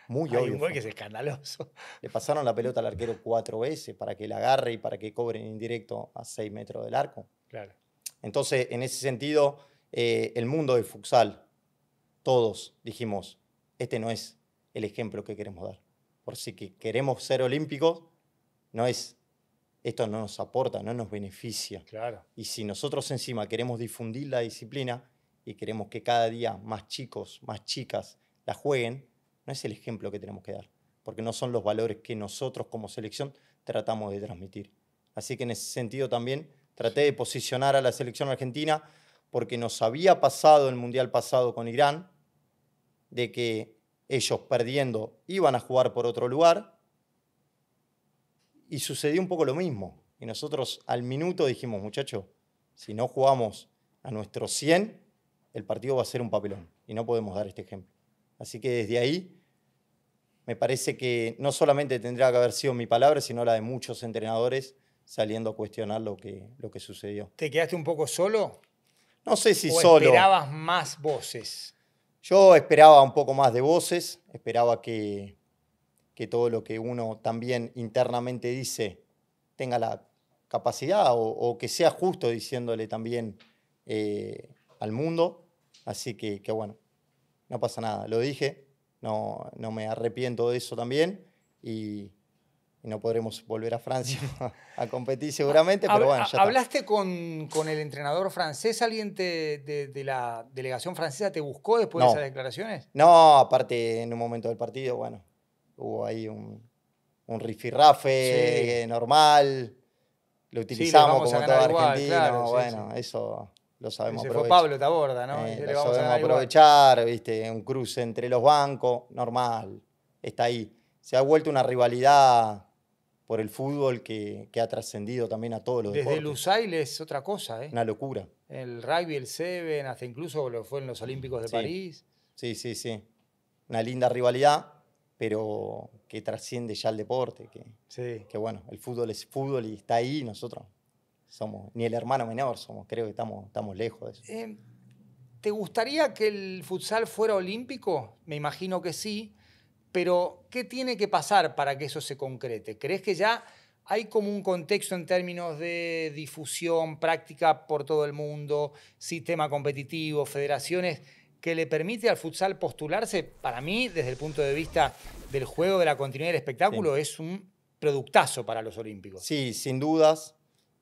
muy Hay un gol que es escandaloso. Le pasaron la pelota al arquero cuatro veces para que la agarre y para que cobre en indirecto a seis metros del arco. Claro. Entonces, en ese sentido, eh, el mundo del futsal, todos dijimos, este no es el ejemplo que queremos dar. Por si que queremos ser olímpicos, no es. Esto no nos aporta, no nos beneficia. Claro. Y si nosotros encima queremos difundir la disciplina y queremos que cada día más chicos, más chicas la jueguen, no es el ejemplo que tenemos que dar, porque no son los valores que nosotros como selección tratamos de transmitir. Así que en ese sentido también traté de posicionar a la selección argentina porque nos había pasado el Mundial pasado con Irán, de que ellos perdiendo iban a jugar por otro lugar, y sucedió un poco lo mismo. Y nosotros al minuto dijimos, muchachos, si no jugamos a nuestro 100, el partido va a ser un papelón y no podemos dar este ejemplo. Así que desde ahí me parece que no solamente tendría que haber sido mi palabra, sino la de muchos entrenadores saliendo a cuestionar lo que, lo que sucedió. ¿Te quedaste un poco solo? No sé si ¿O solo. ¿Esperabas más voces? Yo esperaba un poco más de voces, esperaba que, que todo lo que uno también internamente dice tenga la capacidad o, que sea justo diciéndole también eh, al mundo. Así que, que bueno, no pasa nada. Lo dije, no, me arrepiento de eso también y, no podremos volver a Francia a competir seguramente, pero bueno, ya ¿Hablaste con, con, el entrenador francés? ¿Alguien de, la delegación francesa te buscó después de esas declaraciones? No, aparte en un momento del partido, bueno, hubo ahí un, un rifirrafe normal, lo utilizamos como todo argentino, bueno, eso lo sabemos aprovechar. Pablo Taborda, ¿no? Eh, aprovechar, ¿viste? Un cruce entre los bancos, normal, está ahí. Se ha vuelto una rivalidad por el fútbol que, ha trascendido también a todos los deportes. Desde Lusail es otra cosa, ¿eh? Una locura. El rugby, el Seven, hasta incluso lo fue en los Olímpicos de París. Sí, sí, sí. Una linda rivalidad, pero que trasciende ya el deporte. Que, sí. que bueno, el fútbol es fútbol y está ahí, nosotros somos, ni el hermano menor somos, creo que estamos, estamos lejos de eso. Em, ¿Te gustaría que el futsal fuera olímpico? Me imagino que sí, pero ¿qué tiene que pasar para que eso se concrete? ¿Crees que ya hay como un contexto en términos de difusión, práctica por todo el mundo, sistema competitivo, federaciones? que le permite al futsal postularse, para mí, desde el punto de vista del juego, de la continuidad del espectáculo, es un productazo para los Olímpicos. Sí, sin dudas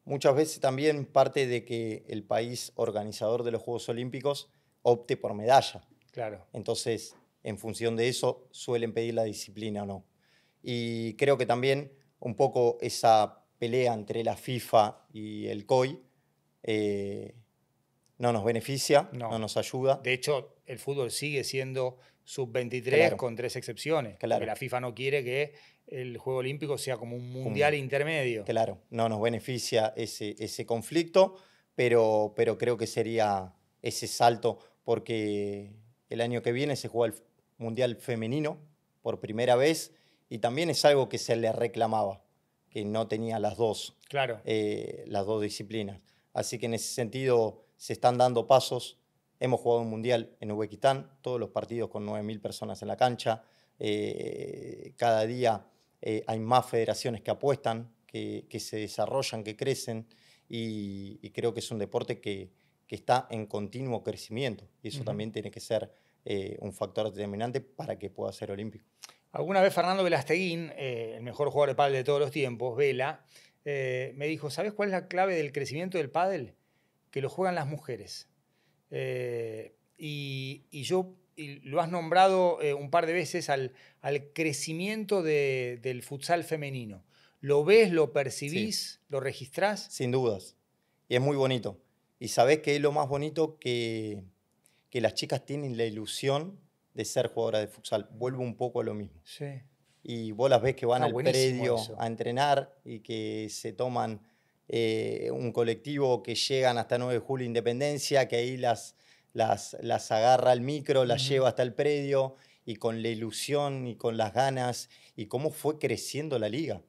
muchas veces también parte de que el país organizador de los Juegos Olímpicos opte por medalla. Claro. Entonces, en función de eso, suelen pedir la disciplina o no. Y creo que también un poco esa pelea entre la FIFA y el COI eh, no nos beneficia, no. nos ayuda. De hecho, el fútbol sigue siendo sub-23 con tres excepciones. Claro. la FIFA no quiere que el Juego Olímpico sea como un mundial intermedio. Claro, no nos beneficia ese, ese conflicto, pero, pero creo que sería ese salto porque el año que viene se juega el Mundial Femenino por primera vez y también es algo que se le reclamaba, que no tenía las dos, eh, las dos disciplinas. Así que en ese sentido se están dando pasos. Hemos jugado un Mundial en Uzbekistán, todos los partidos con 9.000 personas en la cancha. Eh, cada día eh, hay más federaciones que apuestan, que, se desarrollan, que crecen, y, creo que es un deporte que, está en continuo crecimiento. Y eso también tiene que ser eh, un factor determinante para que pueda ser olímpico. Alguna vez Fernando Velasteguín, eh, el mejor jugador de pádel de todos los tiempos, Vela, me dijo, ¿sabes cuál es la clave del crecimiento del pádel? Que lo juegan las mujeres. y yo y lo has nombrado eh, un par de veces al, al crecimiento del futsal femenino. ¿Lo ves, lo percibís, lo registrás? Sin dudas. Y es muy bonito. Y sabés que es lo más bonito que, que las chicas tienen la ilusión de ser jugadoras de futsal. Vuelvo un poco a lo mismo. Sí. Y vos las ves que van al predio a entrenar y que se toman eh, un colectivo que llegan hasta 9 de julio Independencia, que ahí las, las, las agarra al micro, las lleva hasta el predio y con la ilusión y con las ganas y cómo fue creciendo la liga.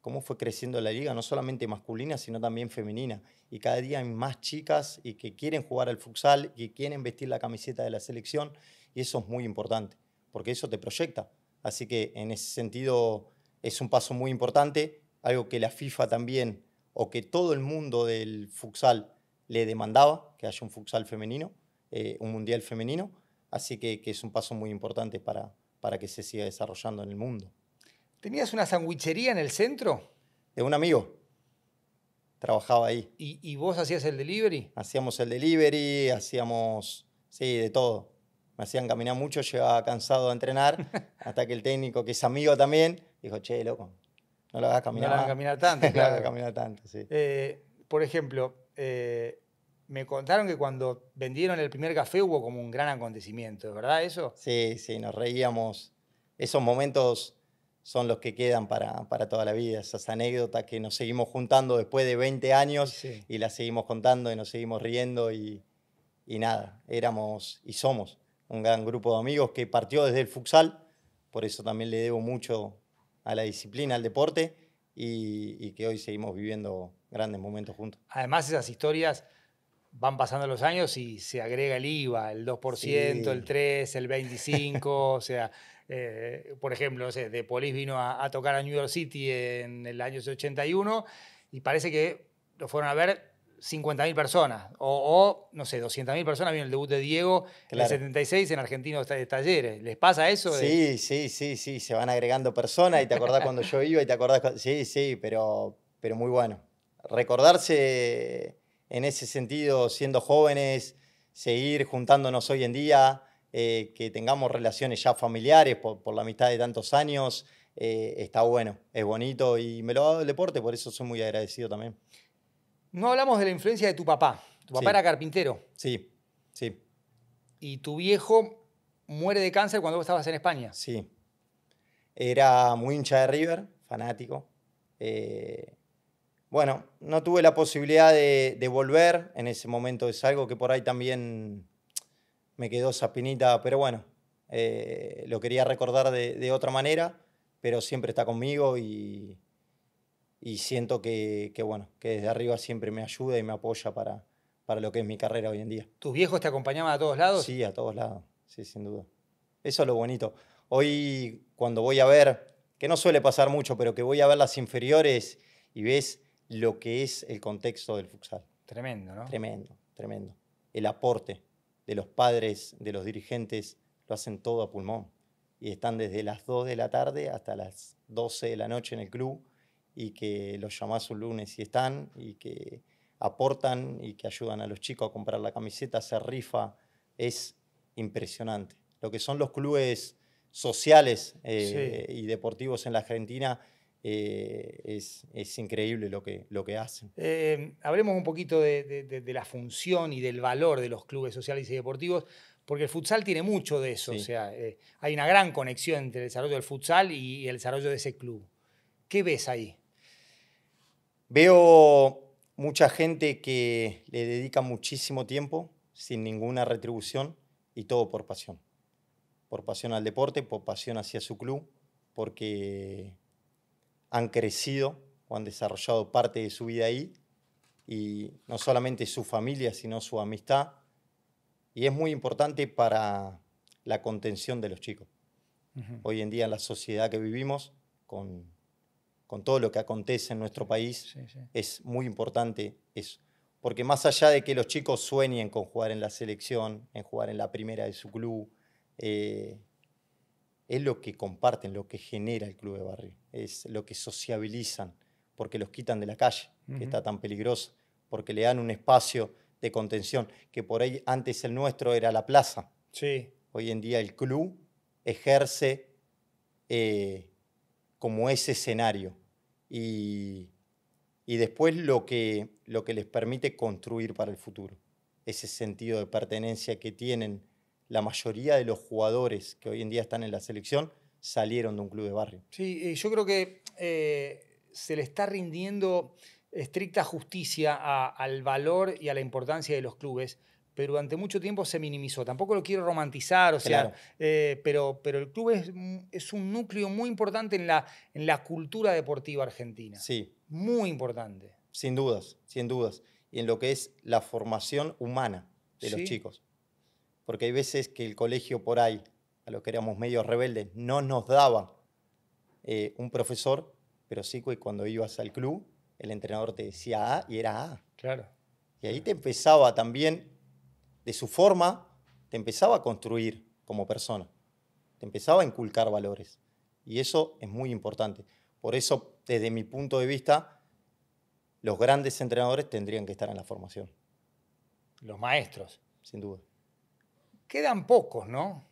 Cómo fue creciendo la liga, no solamente masculina, sino también femenina. Y cada día hay más chicas y que quieren jugar al futsal y quieren vestir la camiseta de la selección. Y eso es muy importante, porque eso te proyecta. Así que en ese sentido es un paso muy importante, algo que la FIFA también o que todo el mundo del futsal le demandaba, que haya un futsal femenino. Eh, un mundial femenino, así que, es un paso muy importante para, para que se siga desarrollando en el mundo. ¿Tenías una sandwichería en el centro? De un amigo. Trabajaba ahí. ¿Y, vos hacías el delivery? Hacíamos el delivery, hacíamos, sí, de todo. Me hacían caminar mucho, llegaba cansado de entrenar, hasta que el técnico, que es amigo también, dijo, che, loco, no lo hagas caminar. No lo hagas caminar tanto, claro. no lo caminar tanto, sí. Eh, por ejemplo, eh, me contaron que cuando vendieron el primer café hubo como un gran acontecimiento, ¿verdad eso? Sí, sí, nos reíamos. Esos momentos son los que quedan para, toda la vida, esas anécdotas que nos seguimos juntando después de 20 años y las seguimos contando y nos seguimos riendo y, nada, éramos y somos un gran grupo de amigos que partió desde el futsal, por eso también le debo mucho a la disciplina, al deporte y, y que hoy seguimos viviendo grandes momentos juntos. Además esas historias van pasando los años y se agrega el IVA, el 2%, el 3%, el 25%, o sea, eh, por ejemplo, no sé, de Polis vino a, tocar a New York City en el año 81 y parece que lo fueron a ver 50.000 personas o, no sé, 200.000 personas vino el debut de Diego en el 76 en de Talleres. ¿Les pasa eso? Sí, sí, sí, sí, se van agregando personas y te acordás cuando yo iba y te acordás, sí, sí, pero, pero muy bueno. Recordarse en ese sentido, siendo jóvenes, seguir juntándonos hoy en día, eh, que tengamos relaciones ya familiares por, la amistad de tantos años, eh, está bueno, es bonito y me lo ha dado el deporte, por eso soy muy agradecido también. No hablamos de la influencia de tu papá. Tu papá era carpintero. Sí, sí. Y tu viejo muere de cáncer cuando vos estabas en España. Sí. Era muy hincha de River, fanático. Eh, bueno, no tuve la posibilidad de, volver en ese momento. Es algo que por ahí también me quedó sapinita, pero bueno, eh, lo quería recordar de, otra manera, pero siempre está conmigo y, siento que, bueno, que desde arriba siempre me ayuda y me apoya para, para lo que es mi carrera hoy en día. ¿Tus viejos te acompañaban a todos lados? Sí, a todos lados, sí, sin duda. Eso es lo bonito. Hoy cuando voy a ver, que no suele pasar mucho, pero que voy a ver las inferiores y ves lo que es el contexto del futsal. Tremendo, ¿no? Tremendo, tremendo. El aporte de los padres, de los dirigentes, lo hacen todo a pulmón. Y están desde las 2 de la tarde hasta las 12 de la noche en el club y que los llamás un lunes y están y que aportan y que ayudan a los chicos a comprar la camiseta, hacer rifa. Es impresionante. Lo que son los clubes sociales eh, y deportivos en la Argentina eh, es, es, increíble lo que, lo que hacen. Eh, hablemos un poquito de, de, la función y del valor de los clubes sociales y deportivos, porque el futsal tiene mucho de eso, o sea, eh, hay una gran conexión entre el desarrollo del futsal y el desarrollo de ese club. ¿Qué ves ahí? Veo mucha gente que le dedica muchísimo tiempo sin ninguna retribución y todo por pasión. Por pasión al deporte, por pasión hacia su club, porque han crecido o han desarrollado parte de su vida ahí, y no solamente su familia, sino su amistad, y es muy importante para la contención de los chicos. Hoy en día en la sociedad que vivimos, con, todo lo que acontece en nuestro país, es muy importante eso. Porque más allá de que los chicos sueñen con jugar en la selección, en jugar en la primera de su club, eh, es lo que comparten, lo que genera el club de barrio, es lo que sociabilizan, porque los quitan de la calle, que está tan peligrosa, porque le dan un espacio de contención, que por ahí antes el nuestro era la plaza. Hoy en día el club ejerce eh, como ese escenario y, después lo que, lo que les permite construir para el futuro, ese sentido de pertenencia que tienen la mayoría de los jugadores que hoy en día están en la selección salieron de un club de barrio. Sí, yo creo que eh, se le está rindiendo estricta justicia al valor y a la importancia de los clubes, pero durante mucho tiempo se minimizó. Tampoco lo quiero romantizar, o sea, eh, pero, el club es, un núcleo muy importante en la, cultura deportiva argentina. Sí. Muy importante. Sin dudas, sin dudas. Y en lo que es la formación humana de los chicos porque hay veces que el colegio por ahí, a los que éramos medio rebeldes, no nos daba eh, un profesor, pero sí que cuando ibas al club, el entrenador te decía A y era A. Claro. Y ahí te empezaba también, de su forma, te empezaba a construir como persona, te empezaba a inculcar valores. Y eso es muy importante. Por eso, desde mi punto de vista, los grandes entrenadores tendrían que estar en la formación. Los maestros. Sin duda. Quedan pocos, ¿no?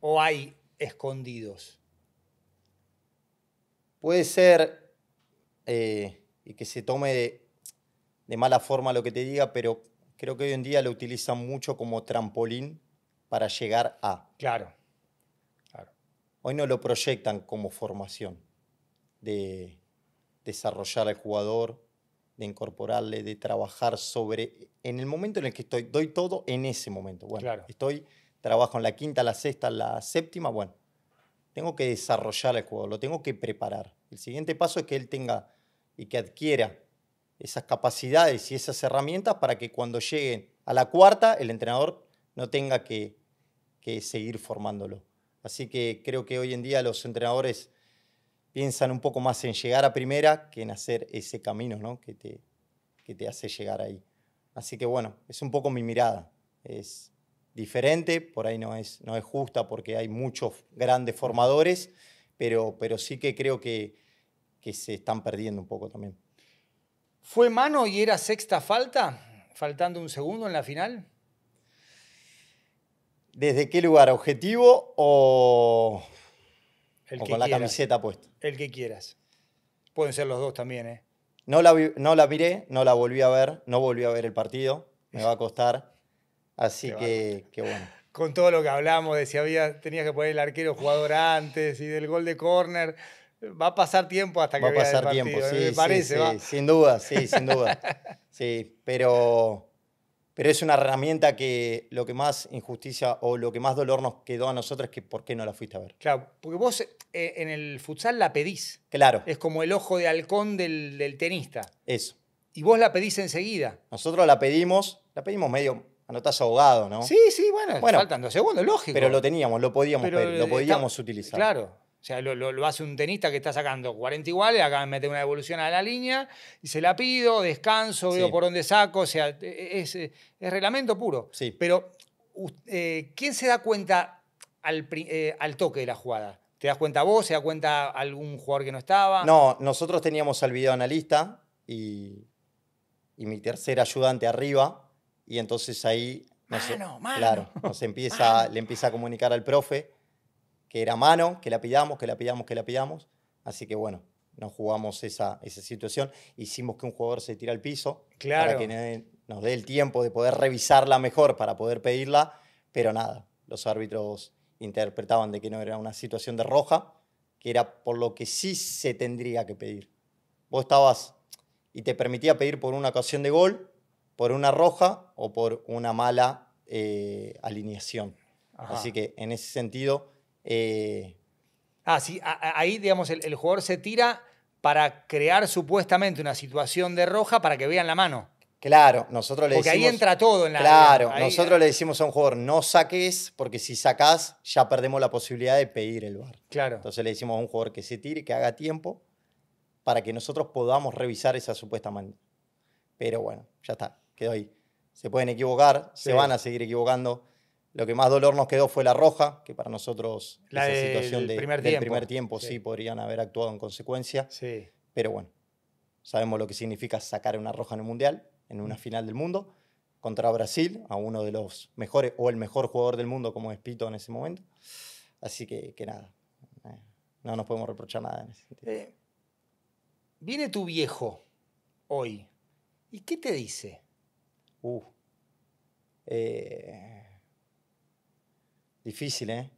¿O hay escondidos? Puede ser eh, y que se tome de, mala forma lo que te diga, pero creo que hoy en día lo utilizan mucho como trampolín para llegar a. Claro. claro. Hoy no lo proyectan como formación de desarrollar al jugador, de incorporarle, de trabajar sobre, en el momento en el que estoy, doy todo en ese momento. Bueno, estoy, trabajo en la quinta, la sexta, la séptima, bueno, tengo que desarrollar el juego, lo tengo que preparar. El siguiente paso es que él tenga y que adquiera esas capacidades y esas herramientas para que cuando llegue a la cuarta, el entrenador no tenga que seguir formándolo. Así que creo que hoy en día los entrenadores piensan un poco más en llegar a primera que en hacer ese camino ¿no? que, te, que te hace llegar ahí. Así que bueno, es un poco mi mirada. Es diferente, por ahí no es, no es justa porque hay muchos grandes formadores, pero, pero sí que creo que, que se están perdiendo un poco también. ¿Fue mano y era sexta falta, faltando un segundo en la final? ¿Desde qué lugar? ¿Objetivo o o con la camiseta puesta. El que quieras. Pueden ser los dos también, ¿eh? No la, no la miré, no la volví a ver, no volví a ver el partido, me va a costar. Así que, que, bueno. Con todo lo que hablamos de si había, tenías que poner el arquero jugador antes y del gol de córner, va a pasar tiempo hasta que Va a pasar tiempo, ¿eh? sí, me parece, sí, sí, sin duda, sí, sin duda. Sí, pero pero es una herramienta que lo que más injusticia o lo que más dolor nos quedó a nosotros es que por qué no la fuiste a ver. Claro, porque vos eh, en el futsal la pedís. Claro. Es como el ojo de halcón del, tenista. Eso. Y vos la pedís enseguida. Nosotros la pedimos, la pedimos medio anotás ahogado, ¿no? Sí, sí, bueno, bueno faltan dos segundos, lógico. Pero lo teníamos, lo podíamos lo eh, podíamos utilizar. Claro. O sea, lo, lo, lo, hace un tenista que está sacando 40 iguales, acá me mete una devolución a la línea y se la pido, descanso, veo por dónde saco, o sea, e, e, eh, es, reglamento puro. Sí. Pero, eh, ¿quién se da cuenta al, eh, al toque de la jugada? ¿Te das cuenta vos? ¿Se da cuenta algún jugador que no estaba? No, nosotros teníamos al videoanalista y, y mi tercer ayudante arriba. Y entonces ahí. No e, mano, Claro, nos empieza, le empieza a comunicar al profe que era mano, que la pidamos, que la pidamos, que la pidamos. Así que bueno, no jugamos esa, situación. Hicimos que un jugador se tira al piso claro. para que nos dé el tiempo de poder revisarla mejor para poder pedirla. Pero nada, los árbitros interpretaban de que no era una situación de roja, que era por lo que sí se tendría que pedir. Vos estabas y te permitía pedir por una ocasión de gol, por una roja o por una mala eh, alineación. Así que en ese sentido eh, ah, sí, ahí, digamos, el, jugador se tira para crear supuestamente una situación de roja para que vean la mano. Claro, nosotros le decimos. Porque ahí entra todo en la. Claro, nosotros le decimos a un jugador, no saques, porque si sacas ya perdemos la posibilidad de pedir el bar. Claro. Entonces le decimos a un jugador que se tire, que haga tiempo, para que nosotros podamos revisar esa supuesta mano. Pero bueno, ya está, quedó ahí. Se pueden equivocar, se van a seguir equivocando. Lo que más dolor nos quedó fue la roja, que para nosotros la situación de, primer del primer tiempo, sí. podrían haber actuado en consecuencia. Sí. Pero bueno, sabemos lo que significa sacar una roja en el Mundial, en una mm. final del mundo, contra Brasil, a uno de los mejores o el mejor jugador del mundo como es Pito en ese momento. Así que, nada, eh, no nos podemos reprochar nada en ese sentido. Eh, viene tu viejo hoy, ¿y qué te dice? Uh, eh, Difícil, ¿eh?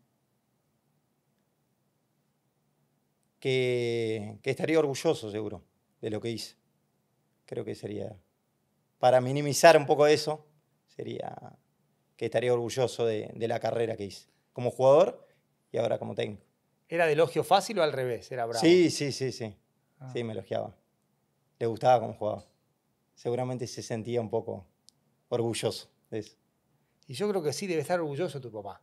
Que, estaría orgulloso, seguro, de lo que hice. Creo que sería, para minimizar un poco eso, sería que estaría orgulloso de, la carrera que hice, como jugador y ahora como técnico. ¿Era de elogio fácil o al revés? ¿Era bravo? Sí, sí, sí, sí. Ah. Sí, me elogiaba. Le gustaba como jugador. Seguramente se sentía un poco orgulloso de eso. Y yo creo que sí debe estar orgulloso tu papá.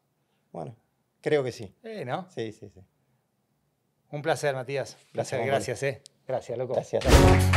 Bueno, creo que sí. Eh, ¿no? Sí, sí, sí. Un placer, Matías. Placer, gracias, gracias eh. Gracias, loco. Gracias.